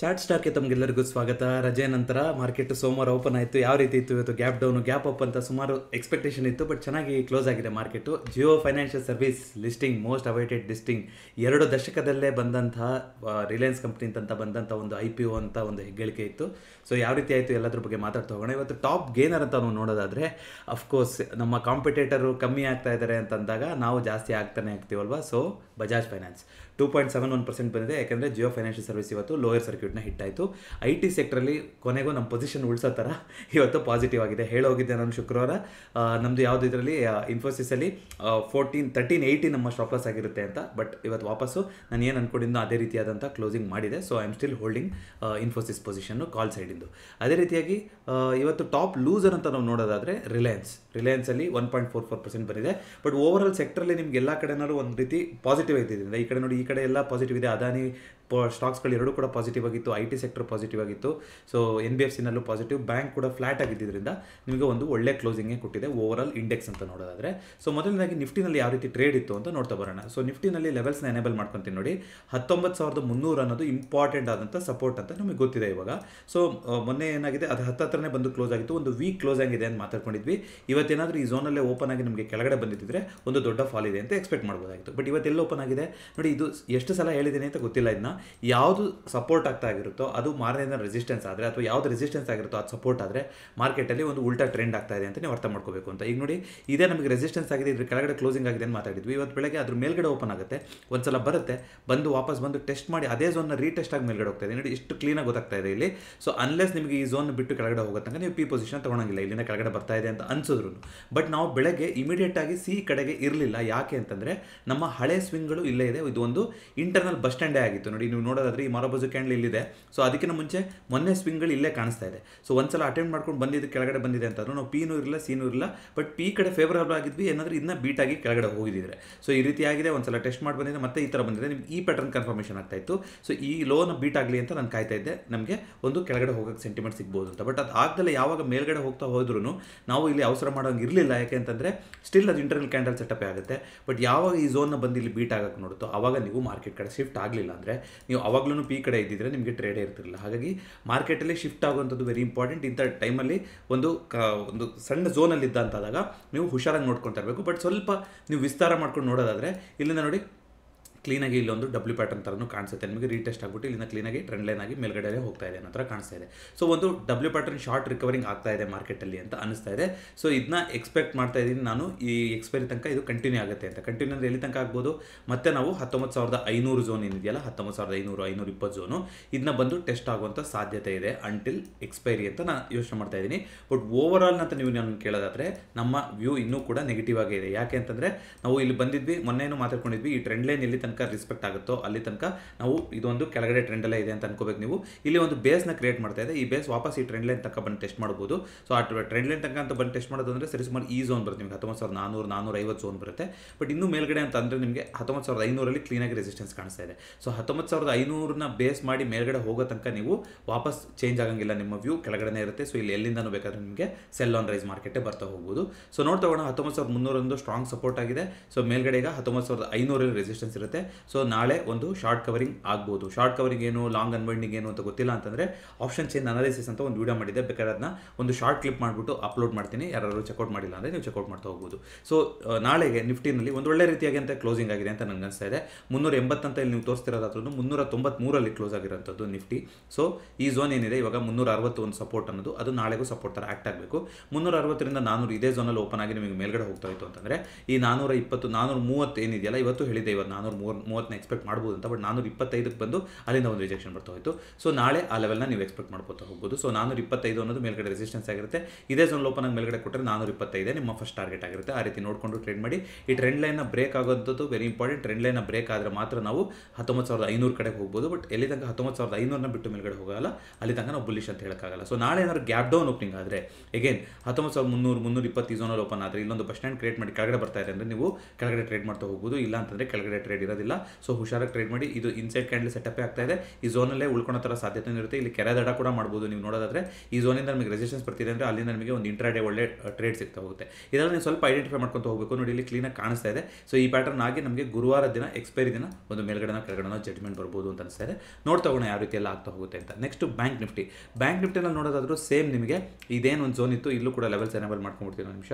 chat ಸ್ಟಾಕ್ಗೆ ತಮಗೆಲ್ಲರಿಗೂ ಸ್ವಾಗತ ರಜೆ ನಂತರ ಮಾರ್ಕೆಟ್ ಸೋಮವಾರ ಓಪನ್ ಆಯಿತು ಯಾವ ರೀತಿ ಇತ್ತು ಇವತ್ತು ಗ್ಯಾಪ್ ಡೌನು ಗ್ಯಾಪ್ ಅಪ್ ಅಂತ ಸುಮಾರು ಎಕ್ಸ್ಪೆಕ್ಟೇಷನ್ ಇತ್ತು ಬಟ್ ಚೆನ್ನಾಗಿ ಕ್ಲೋಸ್ ಆಗಿದೆ market Jio financial service listing most awaited listing ಎರಡು ದಶಕದಲ್ಲೇ ಬಂದಂತಹ ರಿಲಯನ್ಸ್ ಕಂಪ್ನಿ ಅಂತ ಬಂದಂಥ ಒಂದು ಐ ಪಿ ಒ ಅಂತ ಒಂದು ಹೆಗ್ಗಳಿಕೆ ಇತ್ತು ಸೊ ಯಾವ ರೀತಿ ಆಯಿತು ಎಲ್ಲದ್ರ ಬಗ್ಗೆ ಮಾತಾಡ್ತಾ ಹೋಗೋಣ ಇವತ್ತು ಟಾಪ್ ಗೇನರ್ ಅಂತ ನಾವು ನೋಡೋದಾದರೆ ಅಫ್ಕೋರ್ಸ್ ನಮ್ಮ ಕಾಂಪಿಟೇಟರು ಕಮ್ಮಿ ಆಗ್ತಾ ಇದ್ದಾರೆ ಅಂತಂದಾಗ ನಾವು ಜಾಸ್ತಿ ಆಗ್ತಾನೆ ಆಗ್ತೀವಲ್ವಾ so Bajaj finance two point seven one percent ಬಂದಿದೆ ಯಾಕಂದರೆ ಜಿಯೋ ಫೈನಾನ್ಷಿಯಲ್ ಸರ್ವಿಸ್ ಇವತ್ತು ಲೋಯರ್ ಸರ್ಕ್ಯೂಟ್ನ ಹಿಟ್ ಆಯಿತು ಐ ಟಿ ಸೆಕ್ಟ್ರಲ್ಲಿ ಕೊನೆಗೂ ನಮ್ಮ ಪೊಸಿಷನ್ ಉಳಿಸೋ ಥರ ಇವತ್ತು ಪಾಸಿಟಿವ್ ಆಗಿದೆ ಹೇಳೋಗಿದ್ದೆ ನಾನು ಶುಕ್ರವಾರ ನಮ್ಮದು ಯಾವುದು ಇದರಲ್ಲಿ ಇನ್ಫೋಸಿಸಲ್ಲಿ ಫೋರ್ಟೀನ್ ತರ್ಟೀನ್ ಏಯ್ಟಿ ನಮ್ಮ ಸ್ಟಾಪ್ ಆಗಿರುತ್ತೆ ಅಂತ ಬಟ್ ಇವತ್ತು ವಾಪಸ್ಸು ನಾನು ಏನು ಅಂದ್ಕೊಂಡಿದ್ದು ಅದೇ ರೀತಿಯಾದಂಥ ಕ್ಲೋಸಿಂಗ್ ಮಾಡಿದೆ so I am still holding Infosys ಪೊಸಿಷನ್ನು ಕಾಲ್ ಸೈಡಿಂದು ಅದೇ ರೀತಿಯಾಗಿ ಇವತ್ತು ಟಾಪ್ ಲೂಸರ್ ಅಂತ ನಾವು ನೋಡೋದಾದರೆ ರಿಲಯನ್ಸ್ ರಿಲಯನ್ಸಲ್ಲಿ one point four four percent ಬಂದಿದೆ ಬಟ್ ಓವರ್ ಆಲ್ ಸೆಕ್ಟರಲ್ಲಿ ನಿಮ್ಗೆ ಎಲ್ಲ ಕಡೆನೂ ಒಂದು ರೀತಿ ಪಾಸಿಟಿವ್ ಇದ್ದಿದ್ರಿಂದ ಈ ಕಡೆ ನೋಡಿ ಕಡೆ ಎಲ್ಲ ಪಾಸಿಟಿವ್ ಇದೆ ಅದಾನಿ ಪ ಸ್ಟಾಕ್ಸ್ಗಳು ಎರಡೂ ಕೂಡ ಪಾಸಿಟಿವ್ ಆಗಿತ್ತು ಐ ಟಿ ಸೆಕ್ಟರ್ ಪಾಸಿಟಿವ್ ಆಗಿತ್ತು ಸೊ ಎನ್ ಬಿ ಎಫ್ ಸಿನಲ್ಲೂ ಪಾಸಿಟಿವ್ ಬ್ಯಾಂಕ್ ಕೂಡ ಫ್ಲಾಟ್ ಆಗಿದ್ದರಿಂದ ನಿಮಗೆ ಒಂದು ಒಳ್ಳೆ ಕ್ಲೋಸಿಂಗೇ ಕೊಟ್ಟಿದೆ ಓವರ್ ಆಲ್ ಇಂಡೆಕ್ಸ್ ಅಂತ ನೋಡೋದಾದರೆ ಸೊ ಮೊದಲನೇದಾಗಿ ನಿಫ್ಟಿನಲ್ಲಿ ಯಾವ ರೀತಿ ಟ್ರೇಡ್ ಇತ್ತು ಅಂತ ನೋಡ್ತಾ ಬರೋಣ ಸೊ ನಿಫ್ಟಿನಲ್ಲಿ ಲೆವೆಲ್ಸ್ನ ಎನೇಬಲ್ ಮಾಡ್ಕೊತೀನಿ ನೋಡಿ ಹತ್ತೊಂಬತ್ತು ಸಾವಿರದ ಮುನ್ನೂರು ಅನ್ನೋದು ಇಂಪಾರ್ಟೆಂಟ್ ಆದಂಥ ಸಪೋರ್ಟ್ ಅಂತ ನಮಗೆ ಗೊತ್ತಿದೆ ಇವಾಗ ಸೊ ಮೊನ್ನೆ ಏನಾಗಿದೆ ಅದು ಹತ್ರನೇ ಬಂದು ಕ್ಲೋಸ್ ಆಗಿತ್ತು ಒಂದು ವೀಕ್ ಕ್ಲೋಸ್ ಆಗಿದೆ ಅಂತ ಮಾತಾಡ್ಕೊಂಡಿದ್ವಿ ಇವತ್ತೇನಾದರೂ ಈ ಝೋನಲ್ಲೇ ಓಪನ್ ಆಗಿ ನಮಗೆ ಕೆಳಗಡೆ ಬಂದಿದ್ದರೆ ಒಂದು ದೊಡ್ಡ ಫಾಲ್ ಇದೆ ಅಂತ ಎಕ್ಸ್ಪೆಕ್ಟ್ ಮಾಡ್ಬೋದಾಗಿತ್ತು ಬಟ್ ಇವತ್ತೆಲ್ಲ ಓಪನ್ ಆಗಿದೆ ನೋಡಿ ಇದು ಎಷ್ಟು ಸಲ ಹೇಳಿದ್ದೀನಿ ಅಂತ ಗೊತ್ತಿಲ್ಲ ಇದನ್ನ ಯಾವುದು ಸಪೋರ್ಟ್ ಆಗ್ತಾ ಇರುತ್ತೋ ಅದು ಮಾರನೇ ದಿನ ರೆಸಿಸ್ಟೆನ್ಸ್ ಆದರೆ ಅಥವಾ ಯಾವುದು ರೆಸಿಸ್ಟೆನ್ಸ್ ಆಗಿರುತ್ತೋ ಅದು ಸಪೋರ್ಟ್ ಆದರೆ ಮಾರ್ಕೆಟಲ್ಲಿ ಒಂದು ಉಲ್ಟಾ ಟ್ರೆಂಡ್ ಆಗ್ತಾ ಇದೆ ಅಂತ ನೀವು ಅರ್ಥ ಮಾಡ್ಕೋಬೇಕು ಅಂತ ಈಗ ನೋಡಿ ಇದೇ ನಮಗೆ ರೆಸಿಸ್ಟೆನ್ಸ್ ಆಗಿದೆ ಇದ್ರ ಕೆಳಗಡೆ ಕ್ಲೋಸಿಂಗ್ ಆಗಿದೆ ಅಂತ ಮಾತಾಡಿದ್ವಿ ಇವತ್ತು ಬೆಳಗ್ಗೆ ಅದ್ರ ಮೇಲ್ಗಡೆ ಓಪನ್ ಆಗುತ್ತೆ ಒಂದ್ಸಲ ಬರುತ್ತೆ ಬಂದು ವಾಪಸ್ ಬಂದು ಟೆಸ್ಟ್ ಮಾಡಿ ಅದೇ ಝೋನ್ನ ರೀಟೆಸ್ಟ್ ಆಗಿ ಮೇಲ್ಗಡೆ ಹೋಗ್ತಾ ಇದೆ ನೋಡಿ ಇಷ್ಟು ಕ್ಲೀನಾಗಿ ಗೊತ್ತಾಗ್ತಾ ಇದೆ ಇಲ್ಲಿ ಸೊ ಅನ್ಲೆಸ್ ನಿಮಗೆ ಈ ಝೋನ್ ಬಿಟ್ಟು ಕೆಳಗಡೆ ಹೋಗೋ ತನಕ ನೀವು ಪಿ ಪೊಸಿಷನ್ ತೊಗೊಳಂಗಿಲ್ಲ ಇಲ್ಲಿಂದ ಕೆಳಗಡೆ ಬರ್ತಾ ಇದೆ ಅಂತ ಅನ್ಸಿದ್ರು ಬಟ್ ನಾವು ಬೆಳಗ್ಗೆ ಇಮಿಡಿಯೇಟ್ ಆಗಿ ಸಿ ಕಡೆಗೆ ಇರಲಿಲ್ಲ ಯಾಕೆ ಅಂತಂದರೆ ನಮ್ಮ ಹಳೆ ಸ್ವಿಂಗ್ಗಳು ಇಲ್ಲೇ ಇದೆ ಇದು ಒಂದು ಇಂಟರ್ನಲ್ ಬಸ್ ಸ್ಟ್ಯಾಂಡೇ ಆಗಿತ್ತು ನೋಡಿ ನೀವು ನೋಡೋದಾದ್ರೆ ಈ ಮರಬಜು ಕ್ಯಾಂಡಲ್ ಇಲ್ಲಿದೆ ಸೊ ಅದಕ್ಕಿಂತ ಮುಂಚೆ ಮೊನ್ನೆ ಸ್ವಿಂಗ್ಗಳು ಇಲ್ಲೇ ಕಾಣಿಸ್ತಾ ಇದೆ ಸೊ ಒಂದ್ಸಲ ಅಟೆಂಡ್ ಮಾಡ್ಕೊಂಡು ಬಂದಿದ್ದು ಕೆಳಗಡೆ ಬಂದಿದೆ ಅಂತಂದ್ರೆ ನಾವು ಪಿನೂ ಇರಲ್ಲ ಸೀನು ಇರಲ್ಲ ಬಟ್ ಪಿ ಕಡೆ ಫೇವರಬಲ್ ಆಗಿದ್ವಿ ಏನಾದರೂ ಇನ್ನೂ ಬೀಟಾಗಿ ಕೆಳಗಡೆ ಹೋಗಿದ್ರೆ ಸೊ ಈ ರೀತಿ ಆಗಿದೆ ಒಂದ್ಸಲ ಟೆಸ್ಟ್ ಮಾಡಿ ಬಂದಿದೆ ಮತ್ತೆ ಈ ಥರ ಬಂದಿದೆ ನಿಮ್ಗೆ ಈ ಪ್ಯಾಟರ್ನ್ ಕನ್ಫರ್ಮೇಷನ್ ಆಗ್ತಾ ಇತ್ತು ಸೊ ಈ ಲೋನ ಬೀಟ್ ಆಗಲಿ ಅಂತ ನಾನು ಕಾಯ್ತಾ ಇದ್ದೆ ನಮಗೆ ಒಂದು ಕೆಳಗಡೆ ಹೋಗೋಕ್ಕೆ ಸೆಂಟಿಮೆಂಟ್ ಸಿಗ್ಬೋದು ಅಂತ ಬಟ್ ಅದು ಆಗದಲ್ಲ ಯಾವಾಗ ಮೇಲ್ಗಡೆ ಹೋಗ್ತಾ ಹೋದ್ರೂ ನಾವು ಇಲ್ಲಿ ಅವಸರ ಮಾಡೋಂಗೆ ಇರಲಿಲ್ಲ ಯಾಕೆ ಅಂತಂದರೆ ಸ್ಟಿಲ್ ಅದು ಇಂಟರ್ನಲ್ ಕ್ಯಾಂಡಲ್ ಸೆಟಪ್ ಆಗುತ್ತೆ ಬಟ್ ಯಾವಾಗ ಈ ಝೋನ್ನ ಬಂದು ಇಲ್ಲಿ ಬೀಟ್ ಆಗೋಕ್ಕೆ ನೋಡುತ್ತೋ ಆವಾಗ ನೀವು ಮಾರ್ಕೆಟ್ ಕಡೆ ಶಿಫ್ಟ್ ಆಗಲಿಲ್ಲ ಅಂದರೆ ನೀವು ಅವಾಗ್ಲೂ ಪಿ ಕಡೆ ಇದ್ದಿದ್ರೆ ನಿಮಗೆ ಟ್ರೇಡೇ ಇರ್ತಿರಲಿಲ್ಲ ಹಾಗಾಗಿ ಮಾರ್ಕೆಟಲ್ಲಿ ಶಿಫ್ಟ್ ಆಗುವಂಥದ್ದು ವೆರಿ ಇಂಪಾರ್ಟೆಂಟ್ ಇಂಥ ಟೈಮಲ್ಲಿ ಒಂದು ಒಂದು ಸಣ್ಣ ಝೋನಲ್ಲಿ ಇದ್ದಂತಾದಾಗ ನೀವು ಹುಷಾರಾಗಿ ನೋಡ್ಕೊತಾ ಇರಬೇಕು ಬಟ್ ಸ್ವಲ್ಪ ನೀವು ವಿಸ್ತಾರ ಮಾಡ್ಕೊಂಡು ನೋಡೋದಾದರೆ ಇಲ್ಲಿಂದ ನೋಡಿ ಕ್ಲೀನಾಗಿ ಇಲ್ಲೊಂದು ಡಬ್ಲ್ಯೂ ಪ್ಯಾಟರ್ನ್ ಥರನೂ ಕಾಣಿಸುತ್ತೆ ನಿಮಗೆ ರೀಟೆಸ್ಟ್ ಆಗಿಬಿಟ್ಟು ಇಲ್ಲಿಂದ ಕ್ಲೀನಾಗಿ ಟ್ರೆಂಡ್ ಲೈನ್ ಆಗಿ ಮೇಲ್ಗಡೆ ಹೋಗ್ತಾ ಇದೆ ಅನ್ನೋ ಥರ ಕಾಣಿಸ್ತಾ ಇದೆ ಸೊ ಒಂದು ಡಬ್ಲ್ಯೂ ಪ್ಯಾಟರ್ನ್ ಶಾರ್ಟ್ ರಿಕವರಿಂಗ್ ಆಗ್ತಾ ಇದೆ ಮಾರ್ಕೆಟಲ್ಲಿ ಅಂತ ಅನಿಸ್ತಾ ಇದೆ ಸೊ ಇದನ್ನ ಎಕ್ಸ್ಪೆಕ್ಟ್ ಮಾಡ್ತಾ ಇದ್ದೀನಿ ನಾನು ಈ ಎಕ್ಸ್ಪೈರಿ ತನಕ ಇದು ಕಂಟಿನ್ಯೂ ಆಗುತ್ತೆ ಅಂತ ಕಂಟಿನ್ಯೂ ಅಂದರೆ ಎಲ್ಲಿ ತನಕ ಆಗ್ಬೋದು ಮತ್ತೆ ನಾವು ಹತ್ತೊಂಬತ್ತು ಸಾವಿರದ ಐನೂರು ಝೋನ್ ಏನಿದೆಯಲ್ಲ ಹತ್ತೊಂಬತ್ತು ಸಾವಿರದ ಐನೂರು ಐನೂರು ಇಪ್ಪತ್ತು ಝೋನು ಇದನ್ನ ಬಂದು ಟೆಸ್ಟ್ ಆಗುವಂಥ ಸಾಧ್ಯತೆ ಇದೆ ಅಂಟಿಲ್ ಎಕ್ಸ್ಪೈರಿ ಅಂತ ನಾನು ಯೋಚನೆ ಮಾಡ್ತಾ ಇದ್ದೀನಿ ಬಟ್ ಓವರ್ ಆಲ್ ಅಂತ ನೀವು ನಾನು ಕೇಳೋದಾದರೆ ನಮ್ಮ ವ್ಯೂ ಇನ್ನೂ ಕೂಡ ನೆಗೆಟಿವ್ ಆಗಿದೆ ಯಾಕೆ ಅಂತಂದರೆ ನಾವು ಇಲ್ಲಿ ಬಂದಿದ್ವಿ ಮೊನ್ನೆನೂ ಮಾತಾಡ್ಕೊಂಡಿದ್ವಿ ಈ ಟ್ರೆಂಡ್ ಲೈನ್ ಎಲ್ಲಿ ತನಕ ತನಕ ರಿಸ್ಪೆಕ್ಟ್ ಆಗುತ್ತೋ ಅಲ್ಲಿ ತನಕ ನಾವು ಇದೊಂದು ಕೆಳಗಡೆ ಟ್ರೆಂಡ್ ಎಲ್ಲ ಇದೆ ಅಂತ ಅನ್ಕೋಬೇಕು ನೀವು ಇಲ್ಲಿ ಒಂದು ಬೇಸ್ನ ಕ್ರಿಯೇಟ್ ಮಾಡ್ತಾ ಇದೆ ಈ ಬೇಸ್ ವಾಪಸ್ ಈ ಟ್ರೆಂಡ್ ಲೈನ್ ತನಕ ಬಂದು ಟೆಸ್ಟ್ ಮಾಡ್ಬೋದು ಸೊ ಆ ಟ್ರೆಂಡ್ ಲೈನ್ ತನಕ ಅಂತ ಬಂದು ಟೆಸ್ಟ್ ಮಾಡೋದಂದ್ರೆ ಸರಿ ಸುಮಾರು ಈ ಝೋನ್ ಬರುತ್ತೆ ನಿಮ್ಗೆ ಹತ್ತೊಂಬತ್ತು ಸಾವಿರದ ನಾನೂರು ನಾನೂರ ಐವತ್ತು ಝೋನ್ ಬರುತ್ತೆ ಬಟ್ ಇನ್ನೂ ಮೇಲ್ಗಡೆ ಅಂತ ಅಂದ್ರೆ ನಿಮಗೆ ಹತ್ತೊಂಬತ್ತು ಸಾವಿರದ ಐನೂರಲ್ಲಿ ಕ್ಲೀನಾಗಿ ರೆಸಿಸ್ಟೆನ್ಸ್ ಕಾಣಿಸ್ತಾ ಇದೆ ಸೊ ಹತ್ತೊಂಬತ್ತು ಸಾವಿರದ ಐನೂರನ್ನ ಬೇಸ್ ಮಾಡಿ ಮೇಲ್ಗಡೆ ಹೋಗೋ ತನಕ ನೀವು ವಾಪಸ್ ಚೇಂಜ್ ಆಗಂಗಿಲ್ಲ ನಿಮ್ಮ ವ್ಯೂ ಕೆಳಗಡೆ ಇರುತ್ತೆ ಸೊ ಇಲ್ಲಿ ಎಲ್ಲಿಂದನೂ ಬೇಕಾದ್ರೆ ನಿಮಗೆ ಸೆಲ್ ಆನ್ ರೈಸ್ ಮಾರ್ಕೆಟ್ ಬರ್ತಾ ಹೋಗ್ಬೋದು ಸೊ ನೋಡ್ತಾ ಹೋಗೋಣ ಹತ್ತೊಂಬತ್ತು ಸಾವಿರದ ಮುನ್ನೂರೊಂದು ಸ್ಟ್ರಾಂಗ್ ಸಪೋರ್ಟ್ ಆಗಿದೆ ಸೊ ಮೇಲ್ಗಡೆ ಈಗ ಹತ್ತೊಂಬತ್ತು ಸಾವಿರದ ಐನೂರಲ್ಲಿ ರೆಸಿಸ್ಟೆನ್ಸ್ ಇರುತ್ತೆ ಸೊ ನಾಳೆ ಒಂದು ಶಾರ್ಟ್ ಕವರಿಂಗ್ ಆಗ್ಬೋದು ಶಾರ್ಟ್ ಕವರಿಂಗ್ ಏನು ಲಾಂಗ್ ಅನ್ವೈಂಡಿಂಗ್ ಏನು ಅಂತ ಗೊತ್ತಿಲ್ಲ ಅಂತಂದರೆ ಆಪ್ಷನ್ ಚೇಂಜ್ ಅನಾಲಿಸಿಸ್ ಅಂತ ಒಂದು ವಿಡಿಯೋ ಮಾಡಿದೆ ಬೇಕಾದ್ರೆ ಅದನ್ನ ಒಂದು ಶಾರ್ಟ್ ಕ್ಲಿಪ್ ಮಾಡಿಬಿಟ್ಟು ಅಪ್ಲೋಡ್ ಮಾಡ್ತೀನಿ ಯಾರು ಚೆಕ್ಔಟ್ ಮಾಡಿಲ್ಲ ಅಂದರೆ ನೀವು ಚೆಕ್ಔಟ್ ಮಾಡ್ತಾ ಹೋಗ್ಬೋದು ಸೊ ನಾಳೆಗೆ ನಿಫ್ಟಿನಲ್ಲಿ ಒಂದು ಒಳ್ಳೆ ರೀತಿಯಾಗಿ ಅಂತ ಕ್ಲೋಸಿಂಗ್ ಆಗಿದೆ ಅಂತ ನನಗೆ ಅನಿಸ್ತಾ ಇದೆ ಮುನ್ನೂರ ಎಂಬತ್ತಂತ ಇಲ್ಲಿ ನೀವು ತೋರಿಸ್ತಿರೋದಾದ್ರೂ ಮುನ್ನೂರ ತೊಂಬತ್ಮೂರಲ್ಲಿ ಕ್ಲೋಸ್ ಆಗಿರೋಂಥದ್ದು ನಿಫ್ಟಿ ಸೊ ಈ ಝೋನ್ ಏನಿದೆ ಇವಾಗ ಮುನ್ನೂರ ಸಪೋರ್ಟ್ ಅನ್ನೋದು ಅದು ನಾಳೆಗೂ ಸಪೋರ್ಟ್ ಥರ ಆಕ್ಟ್ ಆಗಬೇಕು ಮುನ್ನೂರ ಅರವತ್ತರಿಂದ ನಾನೂರು ಇದೇ ಝೋನಲ್ಲಿ ಓಪನ್ ಆಗಿ ನಿಮಗೆ ಮೇಲ್ಗಡೆ ಹೋಗ್ತಾ ಇತ್ತು ಅಂತಂದರೆ ಈ ನಾನೂರ ಇಪ್ಪತ್ತು ನಾನೂರ ಮೂವತ್ತು ಏನಿದೆಯಲ್ಲ ಇವತ್ತು ಹೇಳಿದೆ ಇವತ್ತು ನಾನೂರ ಮೂರು ಮೂವತ್ತನ್ನ ಎಕ್ಸ್ಪೆಕ್ಟ್ ಮಾಡ್ಬೋದು ಅಂತ ಬಟ್ ನಾನೂರು ಇಪ್ಪತ್ತೈದಕ್ಕೆ ಬಂದು ಅಲ್ಲಿಂದ ಒಂದು ರಿಜೆಕ್ಷನ್ ಬರ್ತಾ ಹೋಯಿತು ಸೊ ನಾಳೆ ಆ ಲೆವೆಲ್ನ ನೀವು ಎಕ್ಸ್ಪೆಕ್ಟ್ ಮಾಡ್ಕೋತಾ ಹೋಗ್ಬೋದು ಸೊ ನಾನ್ನೂರ ಇಪ್ಪತ್ತೈದು ಅನ್ನೋದು ಮೇಲ್ಗಡೆ ರೆಸಿಸ್ಟೆನ್ಸ್ ಆಗಿರುತ್ತೆ ಇದೇ ಝೋನ್ ಲೋಪನಾಗಿ ಮೇಲ್ಗಡೆ ಕೊಟ್ಟರೆ ನಾನೂ ಇಪ್ಪತ್ತೈದೇ ನಿಮ್ಮ ಫಸ್ಟ್ ಟಾರ್ಗೆಟ್ ಆಗಿರುತ್ತೆ ಆ ರೀತಿ ನೋಡಿಕೊಂಡು ಟ್ರೇಡ್ ಮಾಡಿ ಈ ಟ್ರೆಂಡ್ ಲೈನ್ನ ಬ್ರೇಕ್ ಆಗೋದು ವೆರಿ ಇಂಪಾರ್ಟೆಂಟ್ ಟ್ರೆಂಡ್ ಲೈನ್ನ ಬ್ರೇಕ್ ಆದರೆ ಮಾತ್ರ ನಾವು ಹತ್ತೊಂಬತ್ತು ಸಾವಿರದ ಐನೂರು ಕಡೆಗೆ ಹೋಗ್ಬೋದು ಬಟ್ ಎಲ್ಲಿ ತನಕ ಹತ್ತೊಂಬತ್ತು ಸಾವಿರದ ಐನೂರನ್ನ ಬಿಟ್ಟು ಮೇಲ್ಗಡೆ ಹೋಗೋಲ್ಲ ಅಲ್ಲಿ ತನಕ ನಾವು ಬುಲಿಷ್ ಅಂತ ಹೇಳೋಕ್ಕಾಗಲ್ಲ ಸೊ ನಾಳೆ ಏನಾದ್ರು ಗ್ಯಾಪ್ ಡೌನ್ ಓಪನಿಂಗ್ ಆದರೆ ಎಗೇನ್ ಹತ್ತೊಂಬತ್ತು ಸಾವಿರದ ಮುನ್ನೂರು ಮುನ್ನೂರು ಇಪ್ಪತ್ತು ಜೋನಲ್ಲಿ ಓಪನ್ ಆದರೆ ಇಲ್ಲೊಂದು ಬಸ್ ಸ್ಟ್ಯಾಂಡ್ ಕ್ರಿಯೇಟ್ ಮಾಡಿ ಕೆಳಗಡೆ ಬರ್ತಾ ಇದೆ ಅಂದರೆ ನೀವು ಕೆಳಗಡೆ ಟ್ರೇಡ್ ಮಾಡ್ತಾ ಹೋಗ್ಬೋದು ಇಲ್ಲ ಅಂತಂದರೆ ಕೆಳಗಡೆ ಟ್ರೇಡ್ ಇರೋದಿಲ್ಲ ಸೊ ಹುಷಾರಾಗಿ ಟ್ರೇಡ್ ಮಾಡಿ ಇದು ಇನ್ಸೈಡ್ ಕ್ಯಾಂಡಲ್ ಸೆಟಪ್ ಆಗ್ತಾ ಇದೆ ಈ ಝೋನಲ್ಲೇ ಉಳ್ಕೊಳೋ ಥರ ಸಾಧ್ಯತೆ ಇರುತ್ತೆ ಇಲ್ಲಿ ಕೆರೆ ದಡ ಕೂಡ ಮಾಡ್ಬೋದು ನೀವು ನೋಡೋದಾದ್ರೆ ಈ ಝೋನಿಂದ ನಮಗೆ ರೆಸಿಸ್ಟೆನ್ಸ್ ಬರ್ತಿದೆ ಅಂದರೆ ಅಲ್ಲಿಂದ ನಮಗೆ ಒಂದು ಇಂಟ್ರಾ ಡೇ ಒಳ್ಳೆ ಟ್ರೇಡ್ ಸಿಗ್ತಾ ಹೋಗುತ್ತೆ ಇದರಲ್ಲಿ ನೀವು ಸ್ವಲ್ಪ ಐಡೆಂಟಿಫೈ ಮಾಡ್ಕೊಂತ ಹೋಗಬೇಕು ನೋಡಿ ಇಲ್ಲಿ ಕ್ಲೀನಾಗಿ ಕಾಣಿಸ್ತಾ ಇದೆ ಸೊ ಈ ಪ್ಯಾಟರ್ನ್ ಆಗಿ ನಮಗೆ ಗುರುವಾರ ದಿನ ಎಕ್ಸ್ಪೈರಿ ದಿನ ಒಂದು ಮೇಲ್ಗಡೆನ ಕೆಳಗಡೆನೋ ಜಡ್ಜ್ಮೆಂಟ್ ಬರ್ಬೋದು ಅಂತ ಅನಿಸ್ತಾ ಇದೆ ನೋಡ್ತಾ ಹೋಗೋಣ ಯಾವ ರೀತಿ ಎಲ್ಲ ಆಗ್ತಾ ಹೋಗುತ್ತೆ ಅಂತ ನೆಕ್ಸ್ಟ್ ಬ್ಯಾಂಕ್ ನಿಫ್ಟಿ ಬ್ಯಾಂಕ್ ನಿಫ್ಟಿನಲ್ಲಿ ನೋಡೋದಾದ್ರೂ ಸೇಮ್ ನಿಮಗೆ ಇದೇನು ಝೋನ್ ಇತ್ತು ಇಲ್ಲೂ ಕೂಡ ಲೆವೆಲ್ಸ್ ಎನೇಬಲ್ ಮಾಡ್ಕೊಂಡ್ಬಿಡ್ತೀವಿ ನಿಮಿಷ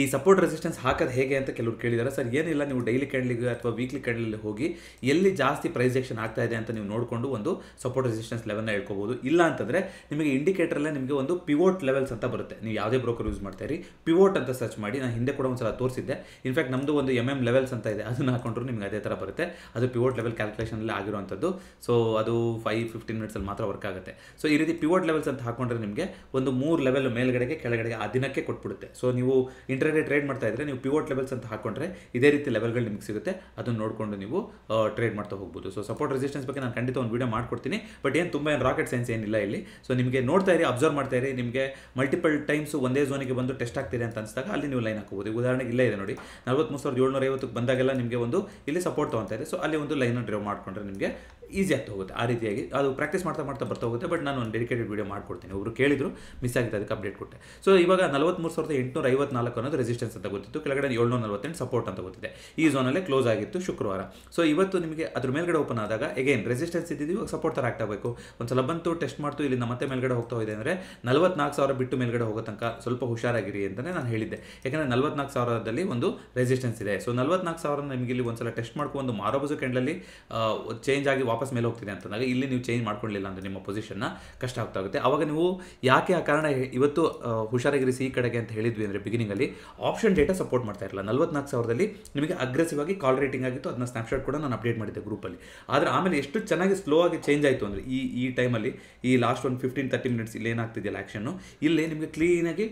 ಈ ಸಪೋರ್ಟ್ ರೆಸಿಸ್ಟೆನ್ಸ್ ಹಾಕೋದು ಹೇಗೆ ಅಂತ ಕೆಲವರು ಕೇಳಿದ್ದಾರೆ ಸರ್ ಏನಿಲ್ಲ ನೀವು ಡೈಲಿ ಕ್ಯಾಂಡ್ಲಿಗೆ ಅಥವಾ ವೀಕ್ಲಿ ಕ್ಯಾಂಡಲಲ್ಲಿ ಹೋಗಿ ಎಲ್ಲಿ ಜಾಸ್ತಿ ಪ್ರೈಸ್ ಆಕ್ಷನ್ ಆಗ್ತಾ ಇದೆ ಅಂತ ನೀವು ನೋಡಿಕೊಂಡು ಒಂದು ಸಪೋರ್ಟ್ ರೆಸಿಸ್ಟೆನ್ಸ್ ಲೆವೆಲ್ನ ಹೇಳ್ಕೋಬೋದು ಇಲ್ಲ ಅಂತಂದರೆ ನಿಮಗೆ ಇಂಡಿಕೇಟರಲ್ಲೇ ನಿಮಗೆ ಒಂದು ಪಿವೋಟ್ ಲೆವೆಲ್ಸ್ ಅಂತ ಬರುತ್ತೆ ನೀವು ಯಾವುದೇ ಬ್ರೋಕರ್ ಯೂಸ್ ಮಾಡ್ತೀರಿ ಪಿವೋಟ್ ಅಂತ ಸರ್ಚ್ ಮಾಡಿ ನಾನು ಹಿಂದೆ ಕೂಡ ಒಂದು ಸಲ ತೋರಿಸಿದ್ದೆ ಇನ್ಫ್ಯಾಕ್ಟ್ ನಮ್ಮದು ಒಂದು ಎಮ್ ಎಮ್ ಲೆವೆಲ್ಸ್ ಅಂತ ಇದೆ ಅದನ್ನು ಹಾಕೊಂಡ್ರು ನಿಮಗೆ ಅದೇ ಥರ ಬರುತ್ತೆ ಅದು ಪಿವೋಟ್ ಲೆವೆಲ್ ಕ್ಯಾಲ್ಕುಲೇಷನಲ್ಲಿ ಆಗಿರುವಂಥದ್ದು ಸೊ ಅದು ಫೈವ್ ಫಿಫ್ಟೀನ್ ಮಿನಿಟ್ಸಲ್ಲಿ ಮಾತ್ರ ವರ್ಕ್ ಆಗುತ್ತೆ ಸೊ ಈ ರೀತಿ ಪಿವೋಟ್ ಲೆವೆಲ್ಸ್ ಅಂತ ಹಾಕೊಂಡ್ರೆ ನಿಮಗೆ ಒಂದು ಮೂರು ಲೆವೆಲ್ ಮೇಲ್ಗಡೆಗೆ ಕೆಳಗಡೆಗೆ ಆ ದಿನಕ್ಕೆ ಕೊಟ್ಬಿಡುತ್ತೆ ಸೊ ನೀವು ಟ್ರೇಡ್ ಮಾಡ್ತಾ ಇದ್ರೆ ನೀವು ಪಿವೋಟ್ ಲೆವೆಲ್ಸ್ ಅಂತ ಹಾಕೊಂಡ್ರೆ ಇದೇ ರೀತಿ ಲೆವೆಲ್ಗಳು ನಿಮಗೆ ಸಿಗುತ್ತೆ ಅದನ್ನು ನೋಡಿಕೊಂಡು ನೀವು ಟ್ರೇಡ್ ಮಾಡ್ತಾ ಹೋಗ್ಬೋದು ಸೊ ಸಪೋರ್ಟ್ ರೆಸಿಸ್ಟೆನ್ಸ್ ಬಗ್ಗೆ ನಾನು ಖಂಡಿತ ಒಂದು ವೀಡಿಯೋ ಮಾಡ್ಕೊಡ್ತೀನಿ ಬಟ್ ಏನು ತುಂಬ ಏನು ರಾಕೆಟ್ ಸೈನ್ಸ್ ಏನಿಲ್ಲ ಇಲ್ಲಿ ಸೊ ನಿಮಗೆ ನೋಡ್ತಾ ಇರಿ ಅಬ್ಸರ್ವ್ ಮಾಡ್ತಾ ಇರಿ ನಿಮಗೆ ಮಲ್ಟಿಪಲ್ ಟೈಮ್ಸ್ ಒಂದೇ ಝೋನಿಗೆ ಬಂದು ಟೆಸ್ಟ್ ಆಗ್ತಿದೆ ಅಂತ ಅನಿಸಿದಾಗ ಅಲ್ಲಿ ನೀವು ಲೈನ್ ಹಾಕೋಬೋದು ಉದಾಹರಣೆಗೆ ಇಲ್ಲ ಇದೆ ನೋಡಿ ಮೂರು ಸಾವಿರದ ಏಳ್ನೂರ ಐವತ್ತಕ್ಕೆ ಬಂದಾಗೆಲ್ಲ ನಿಮಗೆ ಒಂದು ಇಲ್ಲಿ ಸಪೋರ್ಟ್ ತೊಗೊತಾ ಇದೆ ಸೊ ಅಲ್ಲಿ ಒಂದು ಲೈನ್ ಡ್ರೈವ್ ಮಾಡಿಕೊಂಡ್ರೆ ನಿಮಗೆ ಈಸಿ ಆಗ್ತಾ ಹೋಗುತ್ತೆ ಆ ರೀತಿಯಾಗಿ ಅದು ಪ್ರಾಕ್ಟೀಸ್ ಮಾಡ್ತಾ ಮಾಡ್ತಾ ಬರ್ತಾ ಹೋಗುತ್ತೆ ಬಟ್ ನಾನು ಒಂದು ಡೆಡಿಕೇಟೆಡ್ ವೀಡಿಯೋ ಮಾಡ್ಕೊಡ್ತೀನಿ ಒಬ್ಬರು ಕೇಳಿದ್ರು ಮಿಸ್ ಆಗಿತ್ತು ಅದಕ್ಕೆ ಅಪ್ಡೇಟ್ ಕೊಟ್ಟೆ ಸೊ ಇವಾಗ ನಲವತ್ತ್ಮೂರು ಸಾವಿರದ ಎಂಟುನೂರ ಐವತ್ನಾಲ್ಕು ಅನ್ನೋದು ರೆಸಿಸ್ಟೆನ್ಸ್ ಅಂತ ಗೊತ್ತಿತ್ತು ಕೆಳಗಡೆ ಏಳ್ನೂರ ನಲವತ್ತೆಂಟು ಸಪೋರ್ಟ್ ಅಂತ ಗೊತ್ತಿದೆ ಈ ಝೋನಲ್ಲೇ ಕ್ಲೋಸ್ ಆಗಿತ್ತು ಶುಕ್ರವಾರ ಸೊ ಇವತ್ತು ನಿಮಗೆ ಅದ್ರ ಮೇಲ್ಗಡೆ ಓಪನ್ ಆದಾಗ ಎಗೇನ್ ರೆಸಿಸ್ಟೆನ್ಸ್ ಇದ್ದಿದ್ದು ಇವಾಗ ಸಪೋರ್ಟ್ ಥರ ಆಗಬೇಕು ಒಂದು ಸಲ ಬಂತು ಟೆಸ್ಟ್ ಮಾಡ್ತು ಇಲ್ಲಿ ಮತ್ತೆ ಮೇಲ್ಗಡೆ ಹೋಗ್ತಾ ಇದೆ ಅಂದರೆ ನಲವತ್ನಾಲ್ಕು ಸಾವಿರ ಬಿಟ್ಟು ಮೇಲ್ಗಡೆ ಹೋಗೋ ತನಕ ಸ್ವಲ್ಪ ಹುಷಾರಾಗಿರಿ ಅಂತಲೇ ನಾನು ಹೇಳಿದ್ದೆ ಯಾಕಂದರೆ ನಲವತ್ನಾಲ್ಕು ಸಾವಿರದಲ್ಲಿ ಒಂದು ರೆಸಿಸ್ಟೆನ್ಸ್ ಇದೆ ಸೊ ನಲವತ್ನಾಲ್ಕು ಸಾವಿರ ನಿಮಗೆ ಇಲ್ಲಿ ಒಂದು ಸಲ ಟೆಸ್ಟ್ ಮಾಡ್ಕೊಂಡು ಒಂದು ಕೆಂಡಲ್ಲಿ ಚೇಂಜ್ ಆಗಿ ವಾಪಸ್ ವಾಪಸ್ ಮೇಲೆ ಹೋಗ್ತಿದೆ ಅಂತಂದಾಗ ಇಲ್ಲಿ ನೀವು ಚೇಂಜ್ ಮಾಡ್ಕೊಳ್ಳಿಲ್ಲ ಅಂದರೆ ನಿಮ್ಮ ಪೊಸಿಷನ್ನ ಕಷ್ಟ ಆಗ್ತಾ ಹೋಗುತ್ತೆ ಆವಾಗ ನೀವು ಯಾಕೆ ಆ ಕಾರಣ ಇವತ್ತು ಹುಷಾರಾಗಿರಿ ಈ ಕಡೆಗೆ ಅಂತ ಹೇಳಿದ್ವಿ ಅಂದರೆ ಬಿಗಿನಿಂಗಲ್ಲಿ ಆಪ್ಷನ್ ಡೇಟಾ ಸಪೋರ್ಟ್ ಮಾಡ್ತಾ ಇರಲಿಲ್ಲ ನಲ್ವತ್ನಾಲ್ಕು ಸಾವಿರದಲ್ಲಿ ನಿಮಗೆ ಅಗ್ರೆಸಿವ್ ಆಗಿ ಕಾಲ್ ರೇಟಿಂಗ್ ಆಗಿತ್ತು ಅದನ್ನ ಸ್ನಾಪ್ಶಾಟ್ ಕೂಡ ನಾನು ಅಪ್ಡೇಟ್ ಮಾಡಿದ್ದೆ ಗ್ರೂಪಲ್ಲಿ ಆದರೆ ಆಮೇಲೆ ಎಷ್ಟು ಚೆನ್ನಾಗಿ ಸ್ಲೋ ಆಗಿ ಚೇಂಜ್ ಆಯಿತು ಅಂದರೆ ಈ ಈ ಟೈಮಲ್ಲಿ ಈ ಲಾಸ್ಟ್ ಒಂದು ಫಿಫ್ಟೀನ್ ತರ್ಟಿ ಮಿನಿಟ್ಸ್ ಇಲ್ಲಿ ಏನಾಗ್ತಿದೆಯಲ್ಲ ಆ್ಯಕ್ಷನ್ನು ಇಲ್ಲಿ ನಿಮಗೆ ಕ್ಲೀನಾಗಿ